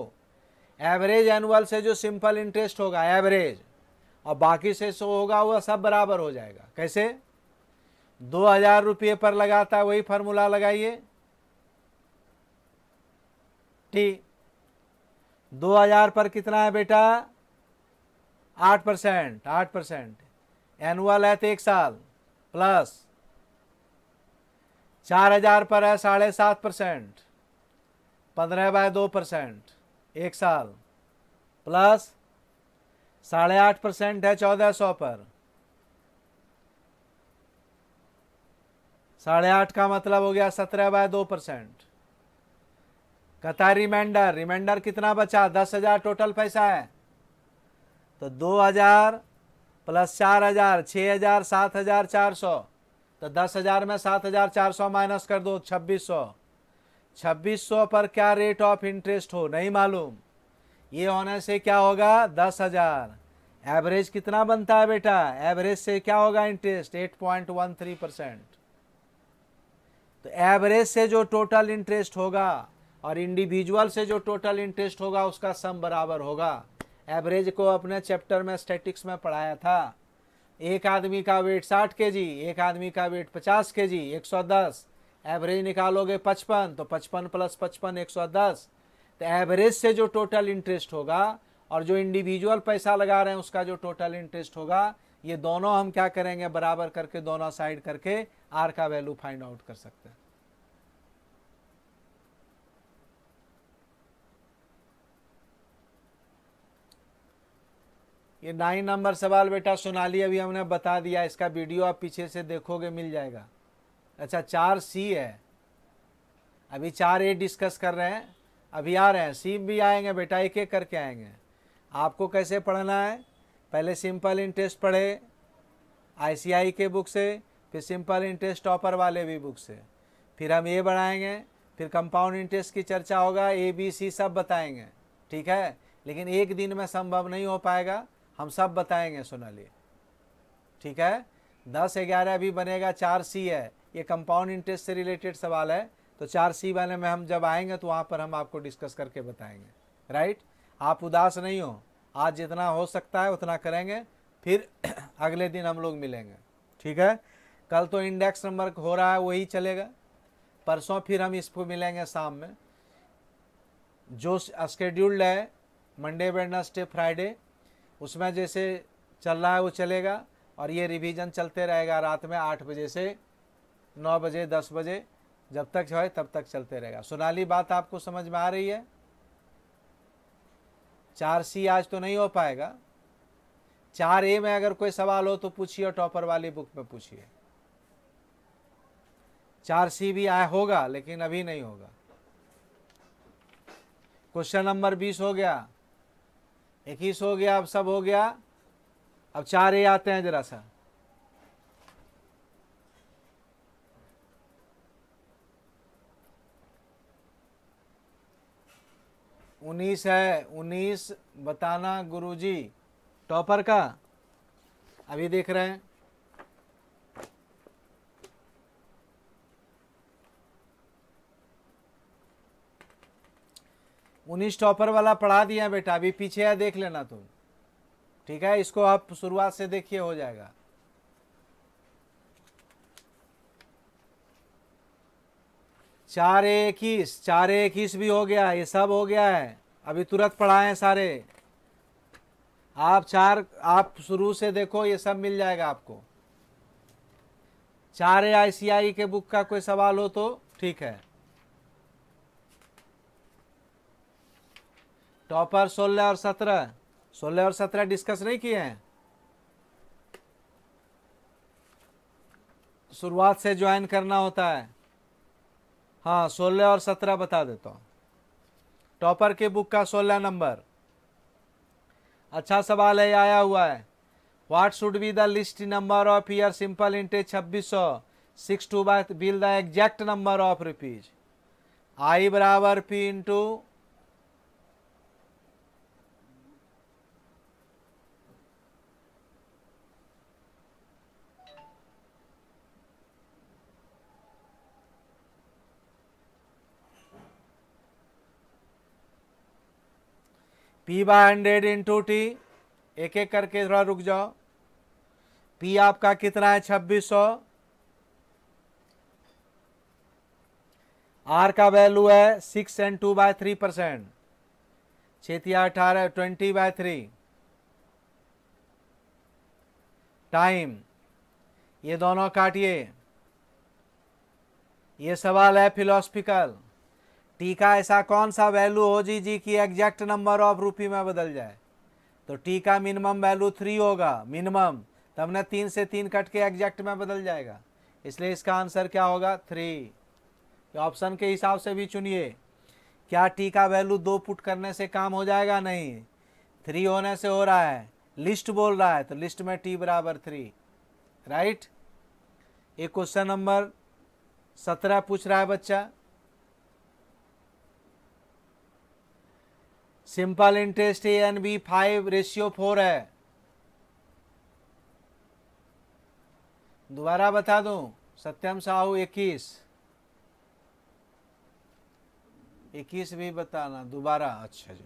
एवरेज एनुअल से जो सिंपल इंटरेस्ट होगा एवरेज और बाकी से सो होगा वह सब बराबर हो जाएगा कैसे दो हजार रुपये पर लगाता है वही फार्मूला लगाइए टी दो हजार पर कितना है बेटा आठ परसेंट आठ परसेंट एनुअल है तो एक साल प्लस चार हजार पर है साढ़े सात परसेंट पंद्रह बाय दो परसेंट एक साल प्लस साढ़े आठ परसेंट है चौदह सौ पर साढ़े आठ का मतलब हो गया सत्रह बाय दो परसेंट कथा रिमाइंडर रिमाइंडर कितना बचा दस हजार टोटल पैसा है तो दो हजार प्लस चार हजार छ हजार सात हजार चार सौ तो दस हजार में सात हजार चार सौ माइनस कर दो छब्बीस सौ 2600 पर क्या रेट ऑफ इंटरेस्ट हो नहीं मालूम ये होने से क्या होगा दस हज़ार एवरेज कितना बनता है बेटा एवरेज से क्या होगा इंटरेस्ट 8.13 परसेंट तो एवरेज से जो टोटल इंटरेस्ट होगा और इंडिविजुअल से जो टोटल इंटरेस्ट होगा उसका सम बराबर होगा एवरेज को अपने चैप्टर में स्टेटिक्स में पढ़ाया था एक आदमी का वेट साठ के जी एक आदमी का वेट पचास के जी एक सौ दस एवरेज निकालोगे 55 तो 55 प्लस 55 110 तो एवरेज से जो टोटल इंटरेस्ट होगा और जो इंडिविजुअल पैसा लगा रहे हैं उसका जो टोटल इंटरेस्ट होगा ये दोनों हम क्या करेंगे बराबर करके दोनों साइड करके आर का वैल्यू फाइंड आउट कर सकते हैं ये नाइन नंबर सवाल बेटा सोनाली अभी हमने बता दिया इसका वीडियो आप पीछे से देखोगे मिल जाएगा अच्छा चार सी है अभी चार ए डिस्कस कर रहे हैं अभी आ रहे हैं सी भी आएंगे बेटा एक एक करके आएंगे आपको कैसे पढ़ना है पहले सिंपल इंटरेस्ट पढ़े आईसीआई के बुक से फिर सिंपल इंटरेस्ट टॉपर वाले भी बुक से फिर हम ये बढ़ाएंगे फिर कंपाउंड इंटरेस्ट की चर्चा होगा ए बी सी सब बताएंगे ठीक है लेकिन एक दिन में संभव नहीं हो पाएगा हम सब बताएंगे सुनाली ठीक है दस ग्यारह भी बनेगा चार सी है ये कंपाउंड इंटरेस्ट से रिलेटेड सवाल है तो चार सी वाले में हम जब आएंगे तो वहाँ पर हम आपको डिस्कस करके बताएंगे राइट आप उदास नहीं हो आज जितना हो सकता है उतना करेंगे फिर अगले दिन हम लोग मिलेंगे ठीक है कल तो इंडेक्स नंबर हो रहा है वही चलेगा परसों फिर हम इसको मिलेंगे शाम में जो स्केड्यूल्ड है मंडे वेडनसडे फ्राइडे उसमें जैसे चल रहा है वो चलेगा और ये रिवीजन चलते रहेगा रात में आठ बजे से नौ बजे दस बजे जब तक है तब तक चलते रहेगा सोनाली बात आपको समझ में आ रही है चार सी आज तो नहीं हो पाएगा चार ए में अगर कोई सवाल हो तो पूछिए टॉपर वाली बुक में पूछिए चार सी भी आया होगा लेकिन अभी नहीं होगा क्वेश्चन नंबर बीस हो गया इक्कीस हो गया अब सब हो गया अब चार ए आते हैं जरा सा उन्नीस है उन्नीस बताना गुरुजी टॉपर का अभी देख रहे हैं उन्नीस टॉपर वाला पढ़ा दिया बेटा अभी पीछे है देख लेना तुम ठीक है इसको आप शुरुआत से देखिए हो जाएगा चार इक्कीस चार इक्कीस भी हो गया ये सब हो गया है अभी तुरंत पढ़ाए सारे आप चार आप शुरू से देखो ये सब मिल जाएगा आपको चार आईसीआई के बुक का कोई सवाल हो तो ठीक है टॉपर सोलह और सत्रह सोलह और सत्रह डिस्कस नहीं किए हैं शुरुआत से ज्वाइन करना होता है हाँ सोलह और सत्रह बता देता हूँ टॉपर के बुक का सोलह नंबर अच्छा सवाल है आया हुआ है what should be the list number of year simple इंटे छब्बीस सौ six two by bill the exact number of rupees I बराबर P into P by hundred into T एक एक करके थोड़ा रुक जाओ P आपका कितना है छब्बीस सौ आर का वैल्यू है six and two by three percent छिया अठारह ट्वेंटी बाय थ्री टाइम ये दोनों काटिए ये सवाल है फिलोसफिकल टी का ऐसा कौन सा वैल्यू हो जी जी की एग्जैक्ट नंबर ऑफ रूपी में बदल जाए तो टी का मिनिमम वैल्यू थ्री होगा मिनिमम तब ना तीन से तीन कट के एग्जैक्ट में बदल जाएगा इसलिए इसका आंसर क्या होगा थ्री ऑप्शन तो के हिसाब से भी चुनिए क्या टी का वैल्यू दो पुट करने से काम हो जाएगा नहीं थ्री होने से हो रहा है लिस्ट बोल रहा है तो लिस्ट में टी बराबर थ्री राइट ये क्वेश्चन नंबर सत्रह पूछ रहा है बच्चा simple interest A and B five ratio four है दोबारा बता दूं सत्यम साहू इक्कीस इक्कीस भी बताना दोबारा अच्छा जी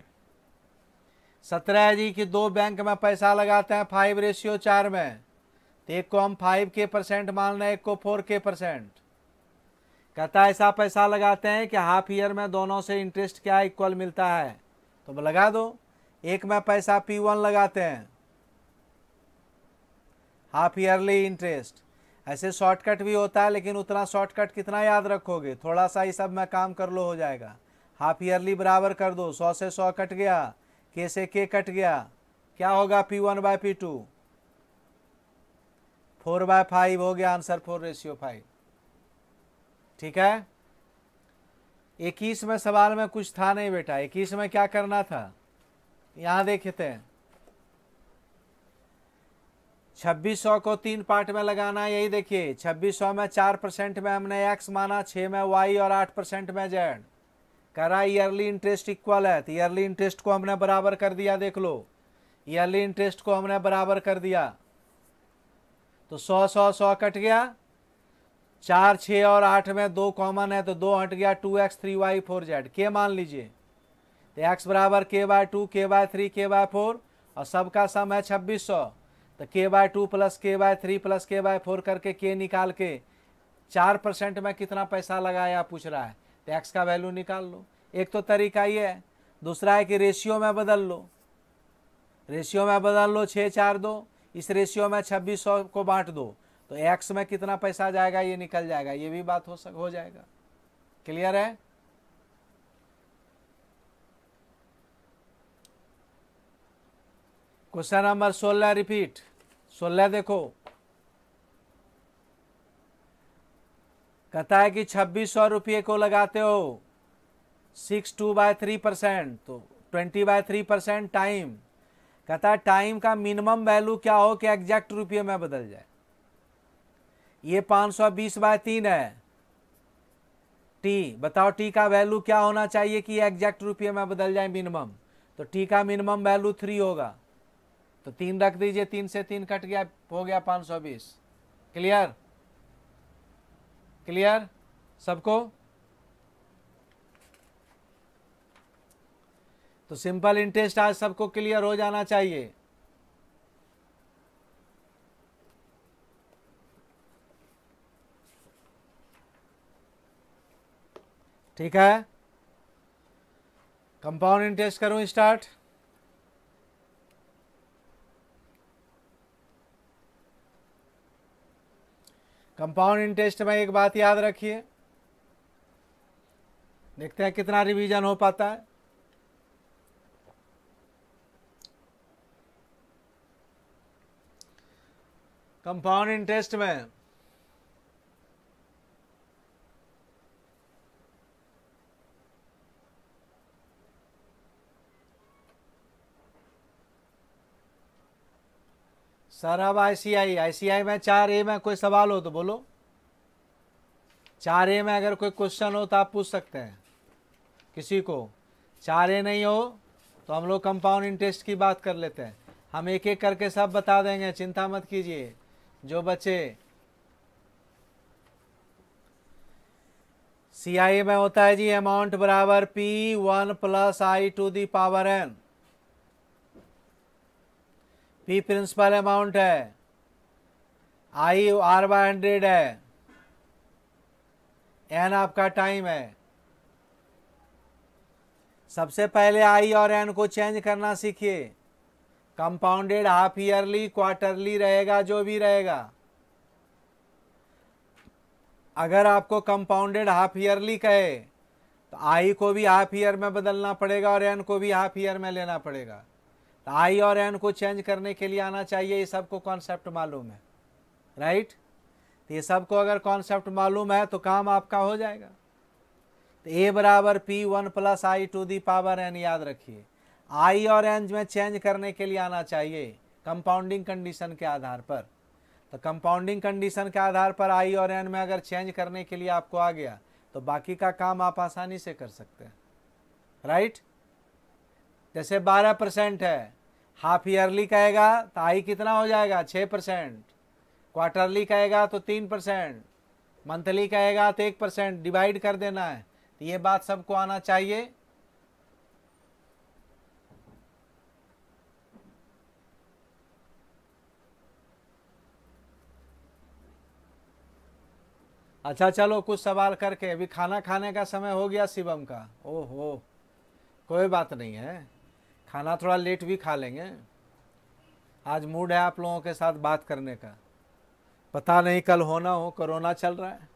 सत्रह जी कि दो बैंक में पैसा लगाते हैं फाइव रेशियो चार में तो एक को हम फाइव के परसेंट मान रहे हैं एक को फोर के परसेंट कहता ऐसा पैसा लगाते हैं कि हाफ ईयर में दोनों से इंटरेस्ट क्या इक्वल मिलता है तो लगा दो एक में पैसा पी वन लगाते हैं हाफ ईयरली इंटरेस्ट ऐसे शॉर्टकट भी होता है लेकिन उतना शॉर्टकट कितना याद रखोगे थोड़ा सा ही सब में काम कर लो हो जाएगा हाफ ईयरली बराबर कर दो सौ से सौ कट गया के से के कट गया क्या होगा P one by P two four by five हो गया आंसर फोर रेशियो फाइव ठीक है इक्कीस में सवाल में कुछ था नहीं बेटा इक्कीस में क्या करना था यहां देखते थे छब्बीस सौ को तीन पार्ट में लगाना यही देखिए छब्बीस सौ में चार परसेंट में हमने एक्स माना छः में वाई और आठ परसेंट में जेड करा ईयरली इंटरेस्ट इक्वल है तो ईयरली इंटरेस्ट को हमने बराबर कर दिया देख लो ईयरली इंटरेस्ट को हमने बराबर कर दिया तो सौ सौ सौ कट गया चार छ और आठ में दो कॉमन है तो दो हट गया two X three Y four Z K मान लीजिए तो एक्स बराबर K by two K by three K by four और सबका सम है छब्बीस सौ तो K by two plus K by three plus K by four करके के निकाल के चार परसेंट में कितना पैसा लगाया पूछ रहा है तो एक्स का वैल्यू निकाल लो एक तो तरीका ये है दूसरा है कि रेशियो में बदल लो रेशियो में बदल लो छः चार दो इस रेशियो में छब्बीस सौ को बांट दो तो एक्स में कितना पैसा जाएगा ये निकल जाएगा ये भी बात हो सक हो जाएगा क्लियर है क्वेश्चन नंबर सोलह रिपीट सोलह देखो कहता है कि छब्बीस सौ रुपये को लगाते हो six two by three percent तो twenty by three percent time कहता है टाइम का मिनिमम वैल्यू क्या हो कि एग्जैक्ट रुपये में बदल जाए ये 520 सौ बीस बाय तीन है टी बताओ टी का वैल्यू क्या होना चाहिए कि एग्जैक्ट रुपये में बदल जाए मिनिमम तो टी का मिनिमम वैल्यू थ्री होगा तो तीन रख दीजिए तीन से तीन कट गया हो गया 520 सौ बीस क्लियर क्लियर सबको तो सिंपल इंटरेस्ट आज सबको क्लियर हो जाना चाहिए ठीक है कंपाउंड इंटरेस्ट करूं स्टार्ट कंपाउंड इंटरेस्ट में एक बात याद रखिए देखते हैं कितना रिवीजन हो पाता है कंपाउंड इंटरेस्ट में सर अब आईसीआई आईसीआई में चार ए में कोई सवाल हो तो बोलो चार ए में अगर कोई क्वेश्चन हो तो आप पूछ सकते हैं किसी को चार ए नहीं हो तो हम लोग कंपाउंड इंटरेस्ट की बात कर लेते हैं हम एक एक करके सब बता देंगे चिंता मत कीजिए जो बच्चे सी आई में होता है जी अमाउंट बराबर P one plus I to the power N P principal amount है आई आर बाय हंड्रेड है एन आपका टाइम है सबसे पहले आई और एन को चेंज करना सीखिए कंपाउंडेड हाफ ईयरली क्वार्टरली रहेगा जो भी रहेगा अगर आपको कंपाउंडेड हाफ ईयरली कहे तो आई को भी हाफ ईयर में बदलना पड़ेगा और एन को भी हाफ ईयर में लेना पड़ेगा तो आई और एन को चेंज करने के लिए आना चाहिए ये सबको कॉन्सेप्ट मालूम है राइट तो ये सबको अगर कॉन्सेप्ट मालूम है तो काम आपका हो जाएगा तो ए बराबर P one plus I to the power N याद रखिए आई और एन में चेंज करने के लिए आना चाहिए कंपाउंडिंग कंडीशन के आधार पर तो कंपाउंडिंग कंडीशन के आधार पर आई और एन में अगर चेंज करने के लिए आपको आ गया तो बाकी का काम आप आसानी से कर सकते हैं राइट right? जैसे बारह परसेंट है हाफ ईयरली कहेगा तो आई कितना हो जाएगा छः परसेंट क्वार्टरली कहेगा तो तीन परसेंट मंथली कहेगा तो एक परसेंट डिवाइड कर देना है तो ये बात सबको आना चाहिए अच्छा चलो कुछ सवाल करके अभी खाना खाने का समय हो गया शिवम का ओहो कोई बात नहीं है खाना थोड़ा लेट भी खा लेंगे आज मूड है आप लोगों के साथ बात करने का पता नहीं कल होना हो कोरोना चल रहा है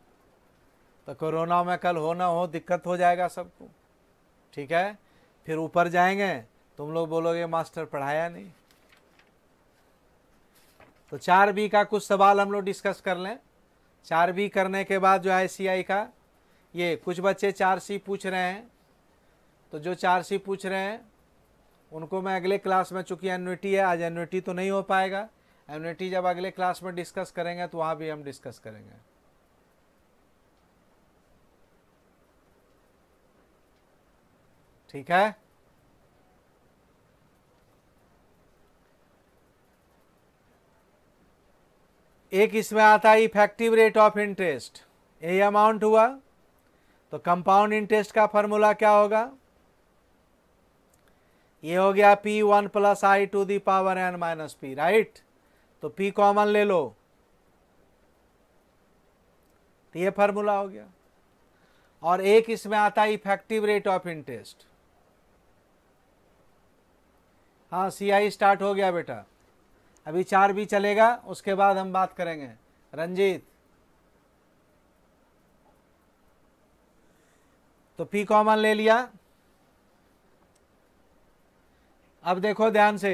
तो कोरोना में कल होना हो दिक्कत हो जाएगा सबको ठीक है फिर ऊपर जाएंगे तुम लोग बोलोगे मास्टर पढ़ाया नहीं तो चार बी का कुछ सवाल हम लोग डिस्कस कर लें चार बी करने के बाद जो है सी आई का ये कुछ बच्चे चार सी पूछ रहे हैं तो जो चार सी पूछ रहे हैं उनको मैं अगले क्लास में चूंकि एनुटी है आज एनुटी तो नहीं हो पाएगा एनुटी जब अगले क्लास में डिस्कस करेंगे तो वहाँ भी हम डिस्कस करेंगे ठीक है एक इसमें आता है इफेक्टिव रेट ऑफ इंटरेस्ट यही अमाउंट हुआ तो कंपाउंड इंटरेस्ट का फॉर्मूला क्या होगा ये हो गया P one plus I to the power N minus P right तो पी कॉमन ले लो तो ये फार्मूला हो गया और एक इसमें आता है इफेक्टिव रेट ऑफ इंटरेस्ट हाँ सी आई स्टार्ट हो गया बेटा अभी चार भी चलेगा उसके बाद हम बात करेंगे रंजीत तो पी कॉमन ले लिया अब देखो ध्यान से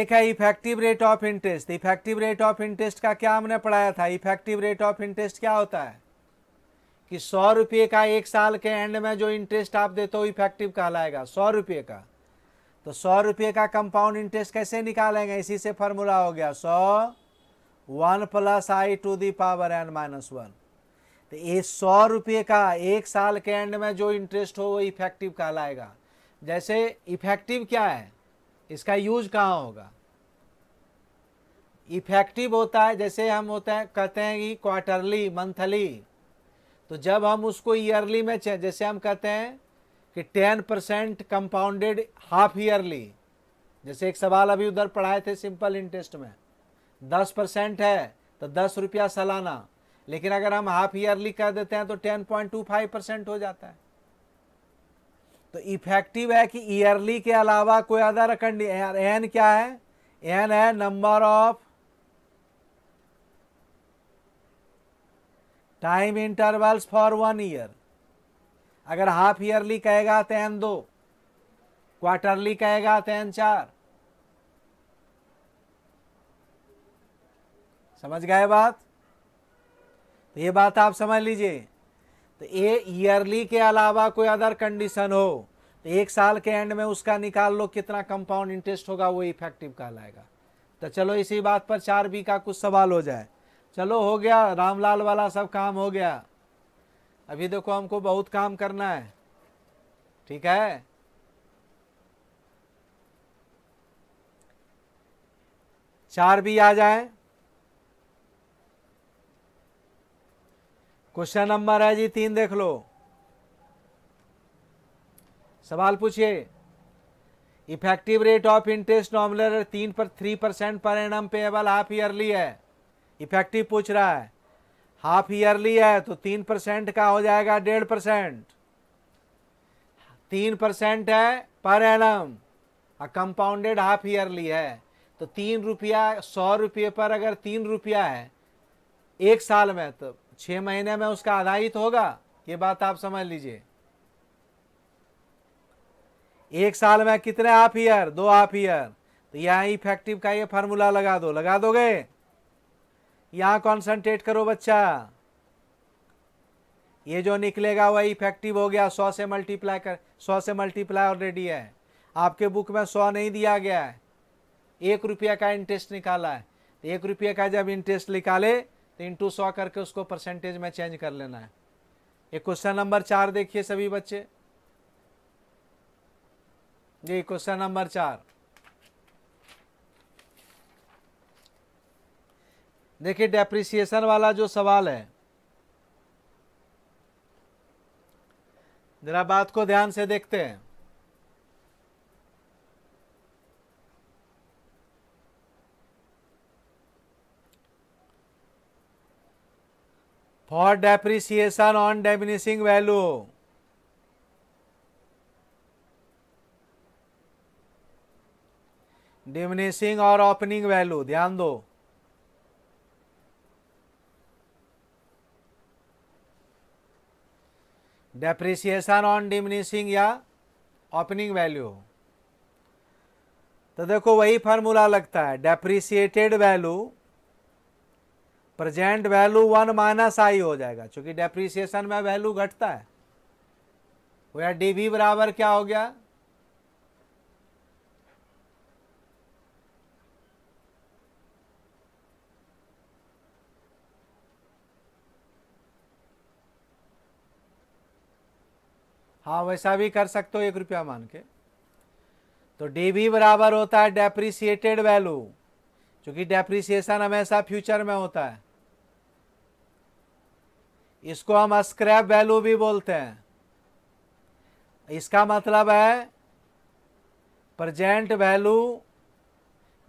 एक है effective rate of interest effective rate of interest का क्या हमने पढ़ाया था इफेक्टिव रेट ऑफ इंटरेस्ट क्या होता है कि सौ रुपये का एक साल के एंड में जो इंटरेस्ट आप देते हो इफेक्टिव कहलाएगा सौ रुपये का तो सौ रुपये का कंपाउंड इंटरेस्ट कैसे निकालेंगे इसी से फॉर्मूला हो गया सौ one plus I to the power N minus one तो ये सौ रुपये का एक साल के एंड में जो इंटरेस्ट हो वो इफेक्टिव कहलाएगा जैसे इफेक्टिव क्या है इसका यूज कहाँ होगा इफेक्टिव होता है जैसे हम होते हैं कहते हैं कि क्वार्टरली मंथली तो जब हम उसको ईयरली में जैसे हम कहते हैं कि ten percent compounded half yearly जैसे एक सवाल अभी उधर पढ़ाए थे सिंपल इंटरेस्ट में दस परसेंट है तो दस रुपया सालाना लेकिन अगर हम हाफ ईयरली कर देते हैं तो 10.25 परसेंट हो जाता है तो इफेक्टिव है कि ईयरली के अलावा कोई अदर एन क्या है एन है number of time intervals for one year अगर हाफ ईयरली कहेगा तो एन दो क्वार्टरली कहेगा तो एन चार समझ गए बात तो ये बात आप समझ लीजिए तो ये ईयरली के अलावा कोई अदर कंडीशन हो तो एक साल के एंड में उसका निकाल लो कितना कंपाउंड इंटरेस्ट होगा वो इफेक्टिव कहलाएगा तो चलो इसी बात पर चार बी का कुछ सवाल हो जाए चलो हो गया रामलाल वाला सब काम हो गया अभी देखो हमको बहुत काम करना है ठीक है चार बी आ जाए क्वेश्चन नंबर है जी तीन देख लो सवाल पूछिए effective rate of interest nominal तीन पर three percent per annum payable half yearly है इफेक्टिव पूछ रहा है हाफ ईयरली है तो तीन परसेंट का हो जाएगा डेढ़ परसेंट तीन परसेंट है पर एन एम और हाँ, कंपाउंडेड हाफ ईयरली है तो तीन रुपया सौ रुपये पर अगर तीन रुपया है एक साल में तो छह महीने में उसका आधारित होगा ये बात आप समझ लीजिए एक साल में कितने हाफ ईयर दो हाफ ईयर तो यहाँ इफेक्टिव का ये फार्मूला लगा दो लगा दोगे यहाँ कॉन्सेंट्रेट करो बच्चा ये जो निकलेगा वह इफेक्टिव हो गया सौ से मल्टीप्लाई कर सौ से मल्टीप्लाई ऑलरेडी है आपके बुक में सौ नहीं दिया गया है एक रुपया का इंटरेस्ट निकाला है एक रुपया का जब इंटरेस्ट निकाले तो इंटू सौ करके उसको परसेंटेज में चेंज कर लेना है ये क्वेश्चन नंबर चार देखिए सभी बच्चे ये क्वेश्चन नंबर चार देखिए डेप्रिसिएशन वाला जो सवाल है जरा बात को ध्यान से देखते हैं for depreciation on diminishing value. diminishing or opening value dhyan do depreciation on diminishing या ओपनिंग वैल्यू तो देखो वही फार्मूला लगता है depreciated value present value one minus I हो जाएगा क्योंकि डेप्रीसिएशन में वैल्यू घटता है या डी भी बराबर क्या हो गया हाँ वैसा भी कर सकते हो एक रुपया मान के तो डी भी बराबर होता है डेप्रीसिएटेड वैल्यू क्योंकि डेप्रीसिएशन हमेशा फ्यूचर में होता है इसको हम स्क्रैप वैल्यू भी बोलते हैं इसका मतलब है प्रजेंट वैल्यू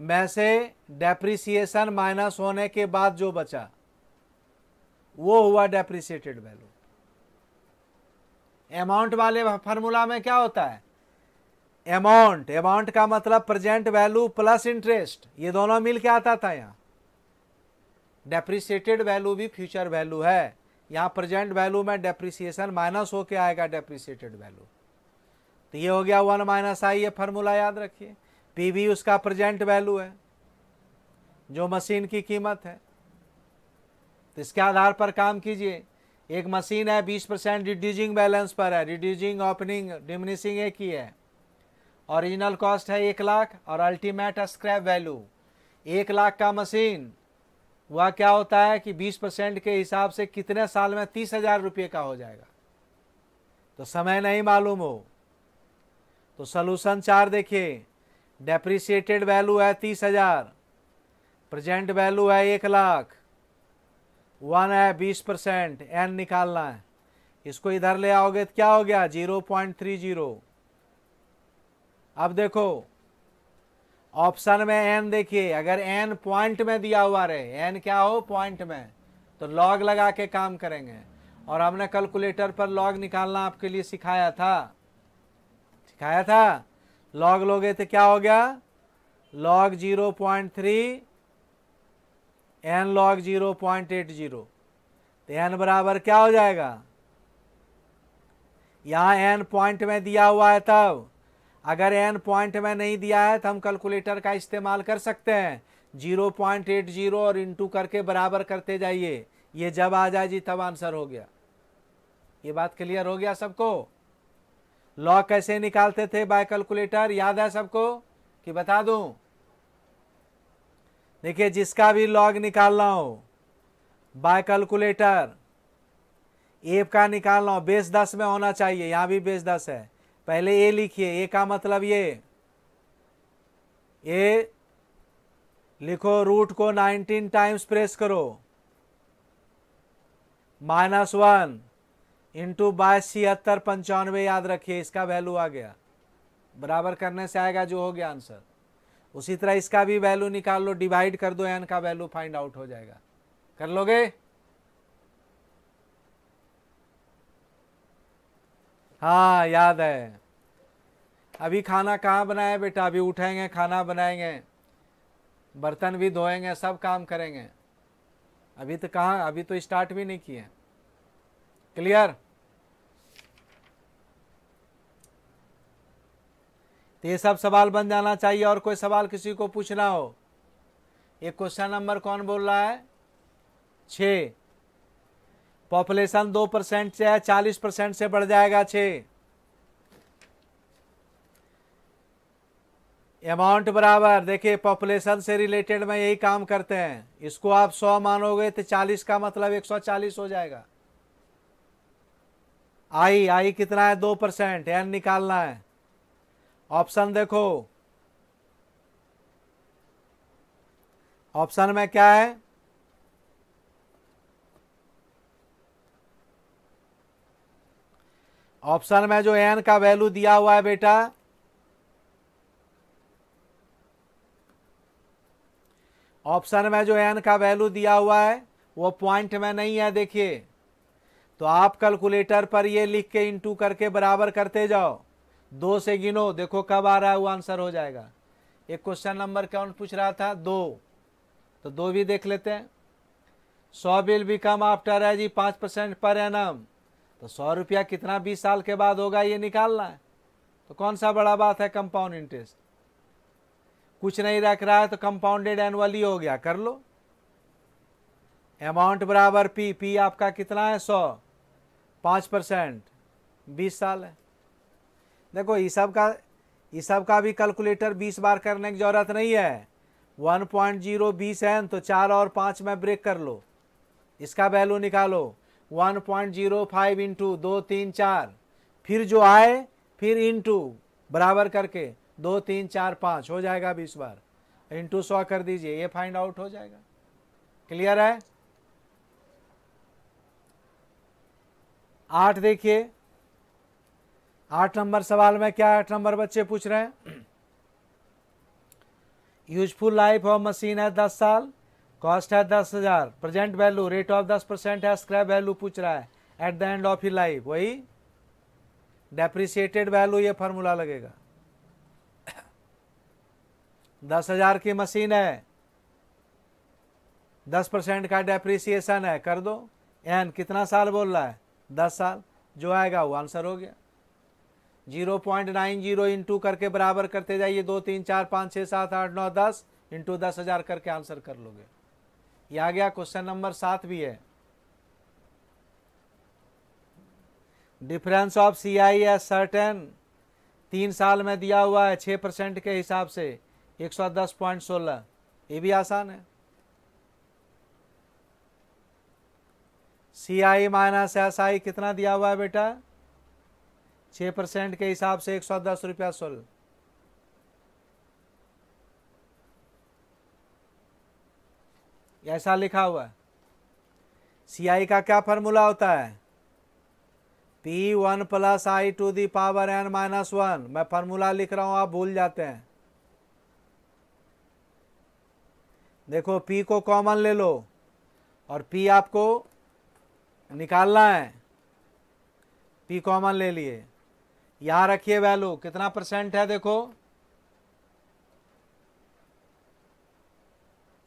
में से डेप्रिसिएशन माइनस होने के बाद जो बचा वो हुआ डेप्रिसिएटेड वैल्यू अमाउंट वाले फार्मूला में क्या होता है अमाउंट अमाउंट का मतलब प्रेजेंट वैल्यू प्लस इंटरेस्ट ये दोनों मिल के आता था यहां डेप्रिसिएटेड वैल्यू भी फ्यूचर वैल्यू है यहाँ प्रेजेंट वैल्यू में डेप्रिसिएशन माइनस होके आएगा डेप्रिसिएटेड वैल्यू तो ये हो गया वन माइनस आई ये फार्मूला याद रखिए पीवी उसका प्रेजेंट वैल्यू है जो मशीन की कीमत है तो इसके आधार पर काम कीजिए एक मशीन है बीस परसेंट रिड्यूजिंग बैलेंस पर है रिड्यूजिंग ओपनिंग डिमिनिशिंग एक ही है ओरिजिनल कॉस्ट है एक लाख और अल्टीमेट स्क्रैप वैल्यू एक लाख का मशीन वह क्या होता है कि 20 परसेंट के हिसाब से कितने साल में तीस हजार रुपये का हो जाएगा तो समय नहीं मालूम हो तो सोलूशन चार देखिए डेप्रिसिएटेड वैल्यू है तीस हजार प्रजेंट वैल्यू है एक लाख वन है बीस परसेंट एन निकालना है इसको इधर ले आओगे तो क्या हो गया जीरो पॉइंट थ्री जीरो अब देखो ऑप्शन में एन देखिए अगर एन पॉइंट में दिया हुआ रहे एन क्या हो पॉइंट में तो लॉग लगा के काम करेंगे और हमने कैलकुलेटर पर लॉग निकालना आपके लिए सिखाया था सिखाया था लॉग लोगे तो क्या हो गया log zero point three N log zero point eight zero तो एन बराबर क्या हो जाएगा यहाँ एन पॉइंट में दिया हुआ है तब अगर एन पॉइंट में नहीं दिया है तो हम कैलकुलेटर का इस्तेमाल कर सकते हैं जीरो पॉइंट एट जीरो और इंटू करके बराबर करते जाइए ये जब आ जाए जी तब आंसर हो गया ये बात क्लियर हो गया सबको लॉ कैसे निकालते थे बाय कैलकुलेटर याद है सबको कि बता दूं देखिए जिसका भी लॉग निकालना हूं बाय कैलकुलेटर एप का निकालना हूं बेस दस में होना चाहिए यहां भी बेस दस है पहले ए लिखिए ए का मतलब ये ए लिखो रूट को 19 टाइम्स प्रेस करो माइनस वन इंटू बाईस छिहत्तर पंचानवे याद रखिए इसका वैल्यू आ गया बराबर करने से आएगा जो हो गया आंसर उसी तरह इसका भी वैल्यू निकाल लो डिवाइड कर दो एन का वैल्यू फाइंड आउट हो जाएगा कर लोगे हाँ याद है अभी खाना कहाँ बनाया बेटा अभी उठेंगे खाना बनाएंगे बर्तन भी धोएंगे सब काम करेंगे अभी तो कहाँ अभी तो स्टार्ट भी नहीं किए क्लियर तो ये सब सवाल बन जाना चाहिए और कोई सवाल किसी को पूछना हो ये क्वेश्चन नंबर कौन बोल रहा है छः पॉपुलेशन दो परसेंट से है चालीस परसेंट से बढ़ जाएगा छः अमाउंट बराबर देखिए पॉपुलेशन से रिलेटेड में यही काम करते हैं इसको आप 100 मानोगे तो 40 का मतलब 140 हो जाएगा आई आई कितना है दो परसेंट एन निकालना है ऑप्शन देखो ऑप्शन में क्या है ऑप्शन में जो एन का वैल्यू दिया हुआ है बेटा ऑप्शन में जो एन का वैल्यू दिया हुआ है वो पॉइंट में नहीं है देखिए तो आप कैलकुलेटर पर ये लिख के इनटू करके बराबर करते जाओ दो से गिनो देखो कब आ रहा है वो आंसर हो जाएगा एक क्वेश्चन नंबर कौन पूछ रहा था दो तो दो भी देख लेते हैं सौ बिल बिकम आफ्टर है जी पाँच परसेंट पर एनम तो सौ रुपया कितना बीस साल के बाद होगा ये निकालना है तो कौन सा बड़ा बात है कंपाउंड इंटरेस्ट कुछ नहीं रख रहा है तो कंपाउंडेड एनुअली हो गया कर लो अमाउंट बराबर पी पी आपका कितना है सौ पाँच परसेंट बीस साल है देखो ये सब का ये सब का भी कैलकुलेटर बीस बार करने की ज़रूरत नहीं है वन पॉइंट जीरो बीस है तो चार और पाँच में ब्रेक कर लो इसका वैल्यू निकालो one point zero five into दो तीन चार फिर जो आए फिर इंटू बराबर करके दो तीन चार पाँच हो जाएगा बीस बार इंटू सौ कर दीजिए ये फाइंड आउट हो जाएगा क्लियर है आठ देखिए आठ नंबर सवाल में क्या आठ नंबर बच्चे पूछ रहे हैं यूजफुल लाइफ ऑफ मशीन है दस साल कॉस्ट है दस हज़ार प्रेजेंट वैल्यू रेट ऑफ दस परसेंट है स्क्रैप वैल्यू पूछ रहा है at the end of the life वही डेप्रिसिएटेड वैल्यू ये फार्मूला लगेगा दस हज़ार की मशीन है दस परसेंट का डेप्रिसिएशन है कर दो एन कितना साल बोल रहा है दस साल जो आएगा वो आंसर हो गया zero point nine zero into करके बराबर करते जाइए दो तीन चार पाँच छः सात आठ नौ दस इंटू दस हज़ार करके आंसर कर लोगे ये आ गया क्वेश्चन नंबर सात भी है difference of C I S certain तीन साल में दिया हुआ है छह परसेंट के हिसाब से एक सौ दस पॉइंट सोलह ये भी आसान है सी आई माइनस एस आई कितना दिया हुआ है बेटा छह परसेंट के हिसाब से एक सौ दस रुपया सोलह ऐसा लिखा हुआ सी आई का क्या फॉर्मूला होता है P one plus I to the power N minus one मैं फॉर्मूला लिख रहा हूं आप भूल जाते हैं देखो पी को कॉमन ले लो और पी आपको निकालना है पी कॉमन ले लिए यहां रखिए वैल्यू कितना परसेंट है देखो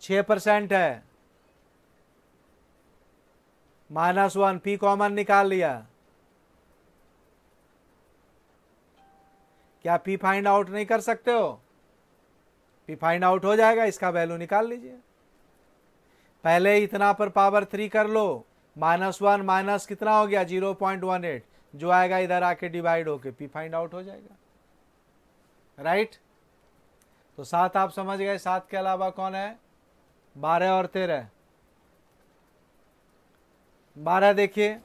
छ परसेंट है माइनस वन पी कॉमन निकाल लिया क्या पी फाइंड आउट नहीं कर सकते हो पी फाइंड आउट हो जाएगा इसका वैल्यू निकाल लीजिए पहले इतना पर पावर थ्री कर लो माइनस वन माइनस कितना हो गया जीरो पॉइंट वन एट जो आएगा इधर आके डिवाइड होके पी फाइंड आउट हो जाएगा राइट तो सात आप समझ गए सात के अलावा कौन है बारह और तेरह बारह देखिए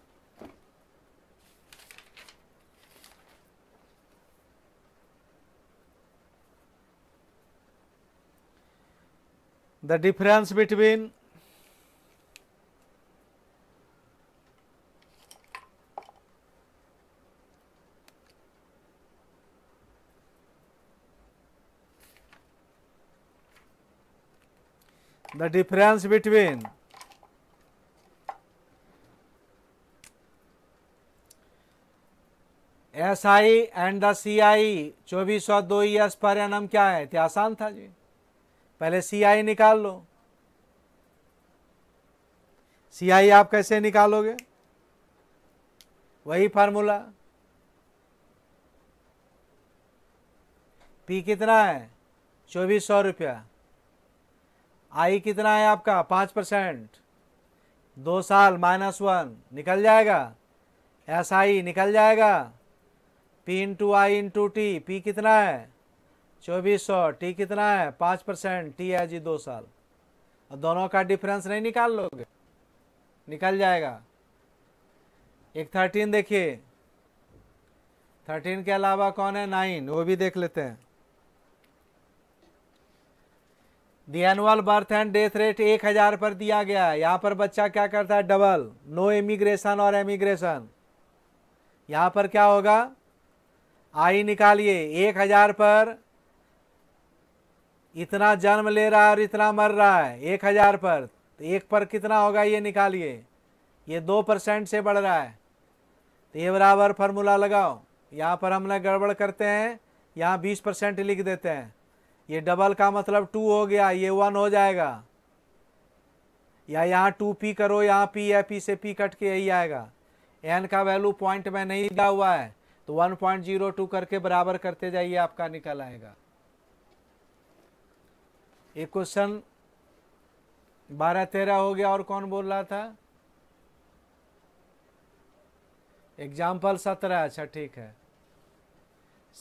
the difference between the difference between S I and the C I चौबीस सौ दो ई e S per annum है तो आसान था जी पहले सी आई निकाल लो सी आई आप कैसे निकालोगे वही फार्मूला पी कितना है चौबीस सौ रुपया आई कितना है आपका पाँच परसेंट दो साल माइनस वन निकल जाएगा एस आई निकल जाएगा P into I into T P कितना है चौबीस सौ टी कितना है पाँच परसेंट टी है जी दो साल और दोनों का डिफरेंस नहीं निकाल लोगे निकल जाएगा एक थर्टीन देखिए थर्टीन के अलावा कौन है नाइन वो भी देख लेते हैं the annual birth and death rate एक हज़ार पर दिया गया है यहाँ पर बच्चा क्या करता है डबल नो इमिग्रेशन और एमिग्रेशन यहाँ पर क्या होगा आई निकालिए एक हजार पर इतना जन्म ले रहा है और इतना मर रहा है एक हजार पर तो एक पर कितना होगा ये निकालिए ये दो परसेंट से बढ़ रहा है तो ये बराबर फार्मूला लगाओ यहाँ पर हमने गड़बड़ करते हैं यहाँ बीस परसेंट लिख देते हैं ये डबल का मतलब टू हो गया ये वन हो जाएगा या यहाँ टू पी करो यहाँ पी या पी से पी कट के यही आएगा एन का वैल्यू पॉइंट में नहीं दिया हुआ है तो 1.02 करके बराबर करते जाइए आपका निकल आएगा ये क्वेश्चन बारह तेरह हो गया और कौन बोल रहा था एग्जाम्पल सत्रह अच्छा ठीक है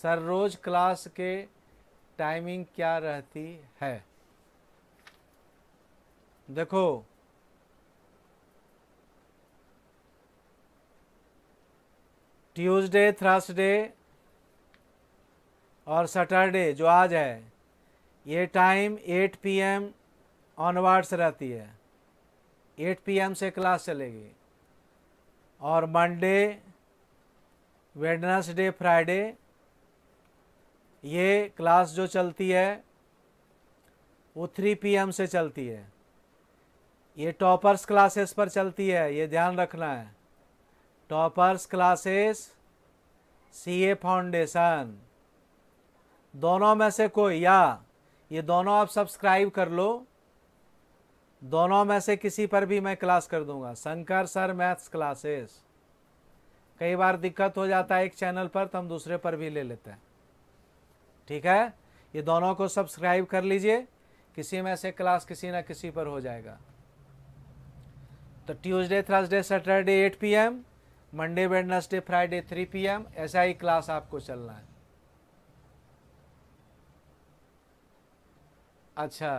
सर रोज क्लास के टाइमिंग क्या रहती है देखो ट्यूसडे थर्सडे और सैटरडे जो आज है ये टाइम 8 पीएम ऑनवर्ड्स रहती है 8 पीएम से क्लास चलेगी और मंडे वेडनसडे फ्राइडे ये क्लास जो चलती है वो 3 पीएम से चलती है ये टॉपर्स क्लासेस पर चलती है ये ध्यान रखना है टॉपर्स क्लासेस सीए फाउंडेशन दोनों में से कोई या ये दोनों आप सब्सक्राइब कर लो दोनों में से किसी पर भी मैं क्लास कर दूंगा शंकर सर मैथ्स क्लासेस कई बार दिक्कत हो जाता है एक चैनल पर तो हम दूसरे पर भी ले लेते हैं ठीक है ये दोनों को सब्सक्राइब कर लीजिए किसी में से क्लास किसी ना किसी पर हो जाएगा तो Tuesday Thursday Saturday 8 PM Monday Wednesday Friday 3 PM ऐसा ही क्लास आपको चलना है अच्छा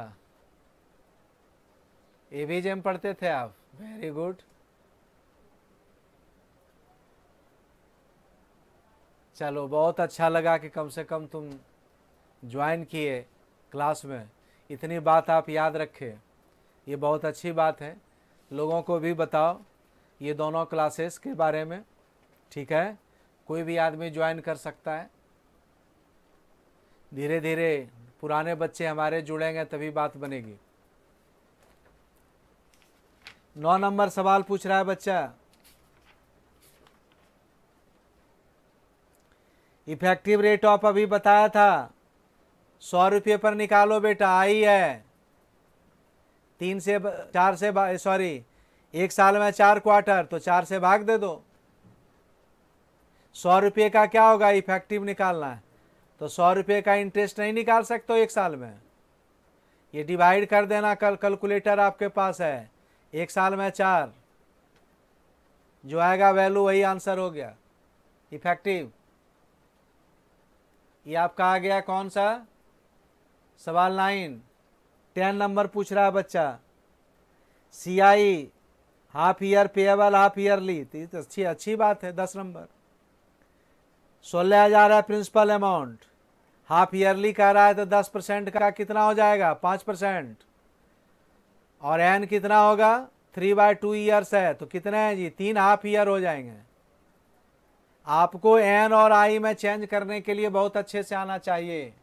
ए जेम पढ़ते थे आप वेरी गुड चलो बहुत अच्छा लगा कि कम से कम तुम ज्वाइन किए क्लास में इतनी बात आप याद रखें ये बहुत अच्छी बात है लोगों को भी बताओ ये दोनों क्लासेस के बारे में ठीक है कोई भी आदमी ज्वाइन कर सकता है धीरे धीरे पुराने बच्चे हमारे जुड़ेंगे तभी बात बनेगी नौ नंबर सवाल पूछ रहा है बच्चा इफेक्टिव रेट ऑफ अभी बताया था सौ रुपये पर निकालो बेटा आई है तीन से चार से सॉरी एक साल में चार क्वार्टर तो चार से भाग दे दो सौ रुपये का क्या होगा इफेक्टिव निकालना है तो सौ रुपये का इंटरेस्ट नहीं निकाल सकते हो एक साल में ये डिवाइड कर देना कल कैलकुलेटर आपके पास है एक साल में चार जो आएगा वैल्यू वही आंसर हो गया इफेक्टिव ये आपका आ गया कौन सा सवाल नाइन टेन नंबर पूछ रहा है बच्चा C I half year payable half yearly तो अच्छी अच्छी बात है दस नंबर सोलह हजार है प्रिंसिपल अमाउंट हाफ ईयरली कह रहा है तो दस परसेंट का कितना हो जाएगा पाँच परसेंट और एन कितना होगा थ्री बाय टू ईयर्स है तो कितने हैं जी तीन हाफ ईयर हो जाएंगे आपको एन और आई में चेंज करने के लिए बहुत अच्छे से आना चाहिए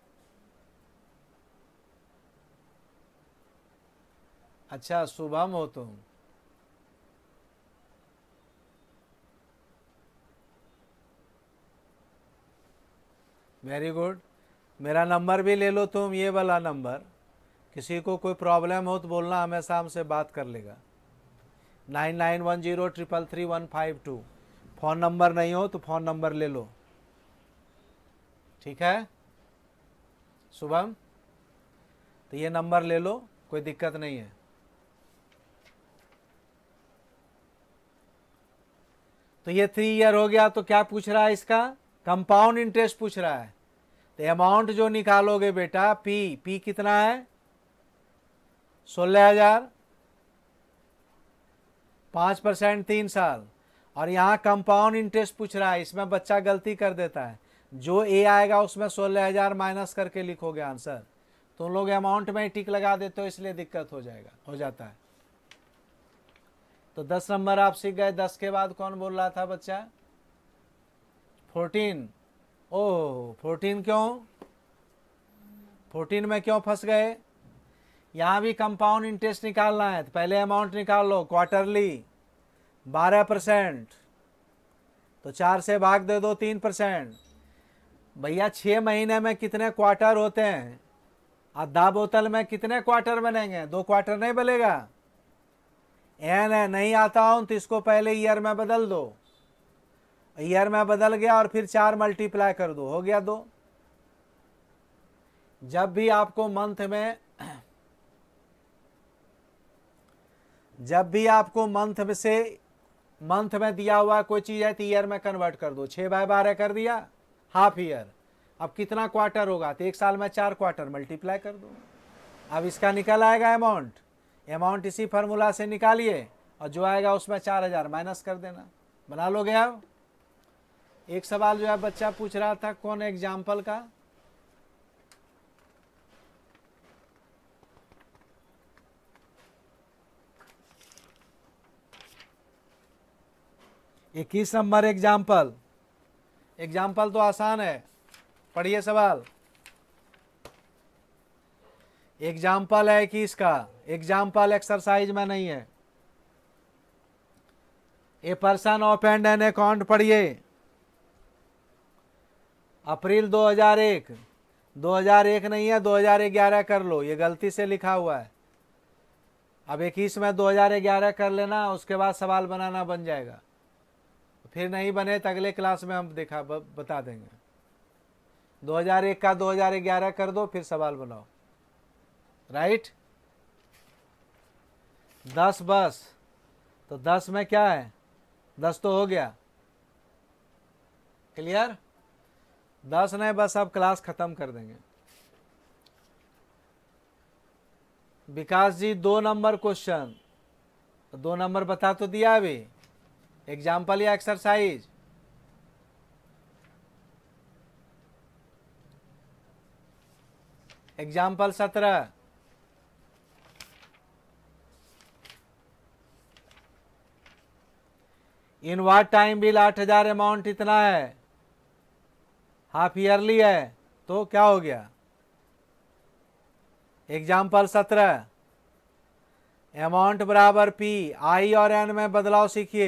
अच्छा शुभम हो तुम वेरी गुड मेरा नंबर भी ले लो तुम ये वाला नंबर किसी को कोई प्रॉब्लम हो तो बोलना हमेशा हमसे बात कर लेगा nine nine one zero triple three one five two phone number नहीं हो तो फ़ोन नंबर ले लो ठीक है शुभम तो ये नंबर ले लो कोई दिक्कत नहीं है तो ये थ्री ईयर हो गया तो क्या पूछ रहा है इसका कंपाउंड इंटरेस्ट पूछ रहा है तो अमाउंट जो निकालोगे बेटा पी पी कितना है सोलह हजार पांच परसेंट तीन साल और यहां कंपाउंड इंटरेस्ट पूछ रहा है इसमें बच्चा गलती कर देता है जो ए आएगा उसमें सोलह हजार माइनस करके लिखोगे आंसर तो लोग अमाउंट में ही टिक लगा देते हो इसलिए दिक्कत हो जाएगा हो जाता है तो दस नंबर आप सीख गए दस के बाद कौन बोल रहा था बच्चा फोर्टीन ओह फोर्टीन क्यों फोर्टीन में क्यों फंस गए यहाँ भी कंपाउंड इंटरेस्ट निकालना है तो पहले अमाउंट निकाल लो क्वार्टरली बारह परसेंट तो चार से भाग दे दो तीन परसेंट भैया छः महीने में कितने क्वार्टर होते हैं आधा बोतल में कितने क्वार्टर बनेंगे दो क्वार्टर नहीं बनेगा एन है नहीं आता हूँ तो इसको पहले ईयर में बदल दो ईयर में बदल गया और फिर चार मल्टीप्लाई कर दो हो गया दो जब भी आपको मंथ में जब भी आपको मंथ में से मंथ में दिया हुआ कोई चीज़ है तो ईयर में कन्वर्ट कर दो छह बाय बारह कर दिया हाफ ईयर अब कितना क्वार्टर होगा तो एक साल में चार क्वार्टर मल्टीप्लाई कर दो अब इसका निकल आएगा अमाउंट अमाउंट इसी फार्मूला से निकालिए और जो आएगा उसमें चार हज़ार माइनस कर देना बना लोगे आप एक सवाल जो है बच्चा पूछ रहा था कौन एग्जाम्पल का इक्कीस नंबर एग्जाम्पल एग्जाम्पल तो आसान है पढ़िए सवाल एग्जाम्पल है कि इसका एग्जाम्पल एक्सरसाइज में नहीं है a person of and an account पढ़िए अप्रैल 2001 2001 नहीं है 2011 कर लो ये गलती से लिखा हुआ है अब इक्कीस में 2011 कर लेना उसके बाद सवाल बनाना बन जाएगा फिर नहीं बने तो अगले क्लास में हम दिखा बता देंगे 2001 का 2011 कर दो फिर सवाल बनाओ राइट दस बस तो दस में क्या है दस तो हो गया क्लियर दस नहीं बस अब क्लास ख़त्म कर देंगे विकास जी दो नंबर क्वेश्चन दो नंबर बता तो दिया अभी एग्जाम्पल या एक्सरसाइज एग्जाम्पल सत्रह इन वाट टाइम बिल आठ हजार अमाउंट इतना है हाफ ईयरली है तो क्या हो गया एग्जाम्पल सत्रह अमाउंट बराबर पी आई और एन में बदलाव सीखिए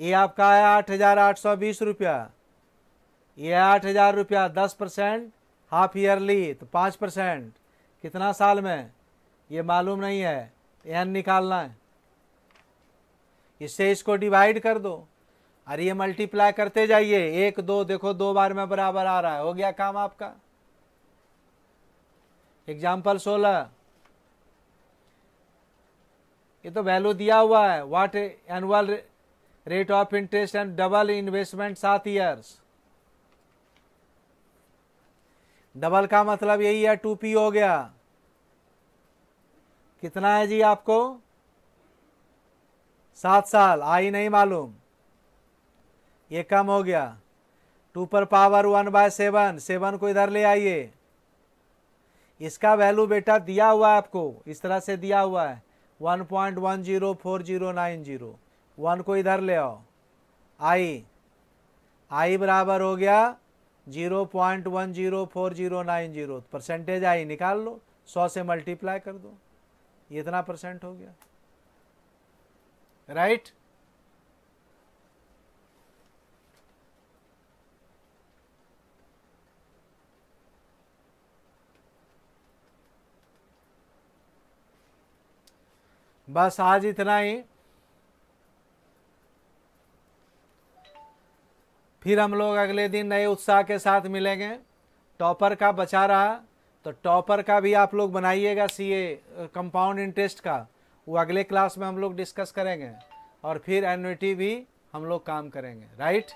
ये आपका है आठ हजार आठ सौ बीस रुपया ये आठ हजार रुपया दस परसेंट हाफ ईयरली तो पाँच परसेंट कितना साल में ये मालूम नहीं है एन निकालना है इससे इसको डिवाइड कर दो और ये मल्टीप्लाई करते जाइए एक दो देखो दो बार में बराबर आ रहा है हो गया काम आपका एग्जाम्पल सोलह ये तो वैल्यू दिया हुआ है what annual rate of interest and double investment सात ईयर्स डबल का मतलब यही है टू पी हो गया कितना है जी आपको सात साल आई नहीं मालूम ये कम हो गया टू पर power one by seven seven को इधर ले आइए इसका वैल्यू बेटा दिया हुआ है आपको इस तरह से दिया हुआ है one point one zero four zero nine zero one को इधर ले आओ आई आई बराबर हो गया zero point one zero four zero nine zero percentage I निकाल लो सौ से मल्टीप्लाई कर दो इतना परसेंट हो गया राइट right? बस आज इतना ही फिर हम लोग अगले दिन नए उत्साह के साथ मिलेंगे टॉपर का बचा रहा तो टॉपर का भी आप लोग बनाइएगा सीए कंपाउंड इंटरेस्ट का वो अगले क्लास में हम लोग डिस्कस करेंगे और फिर एनुटी भी हम लोग काम करेंगे राइट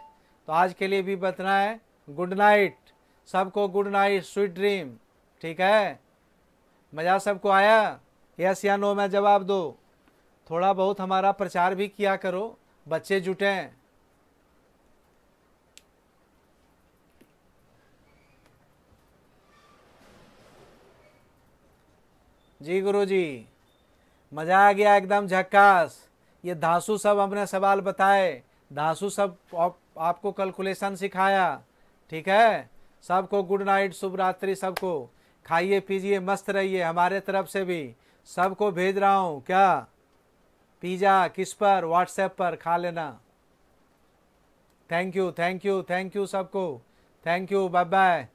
तो आज के लिए भी बतना है गुड नाइट सबको गुड नाइट स्वीट ड्रीम ठीक है मज़ा सबको आया यस या नो में जवाब दो थोड़ा बहुत हमारा प्रचार भी किया करो बच्चे जुटे जी गुरु जी मज़ा आ गया एकदम झक्कास ये धासु सब हमने सवाल बताए धासु सब आप, आपको कैलकुलेशन सिखाया ठीक है सबको गुड नाइट शुभ रात्रि सबको खाइए पीजिए मस्त रहिए हमारे तरफ से भी सबको भेज रहा हूँ क्या पिज़्ज़ा किस पर व्हाट्सएप पर खा लेना thank you thank you thank you सबको थैंक यू बाय बाय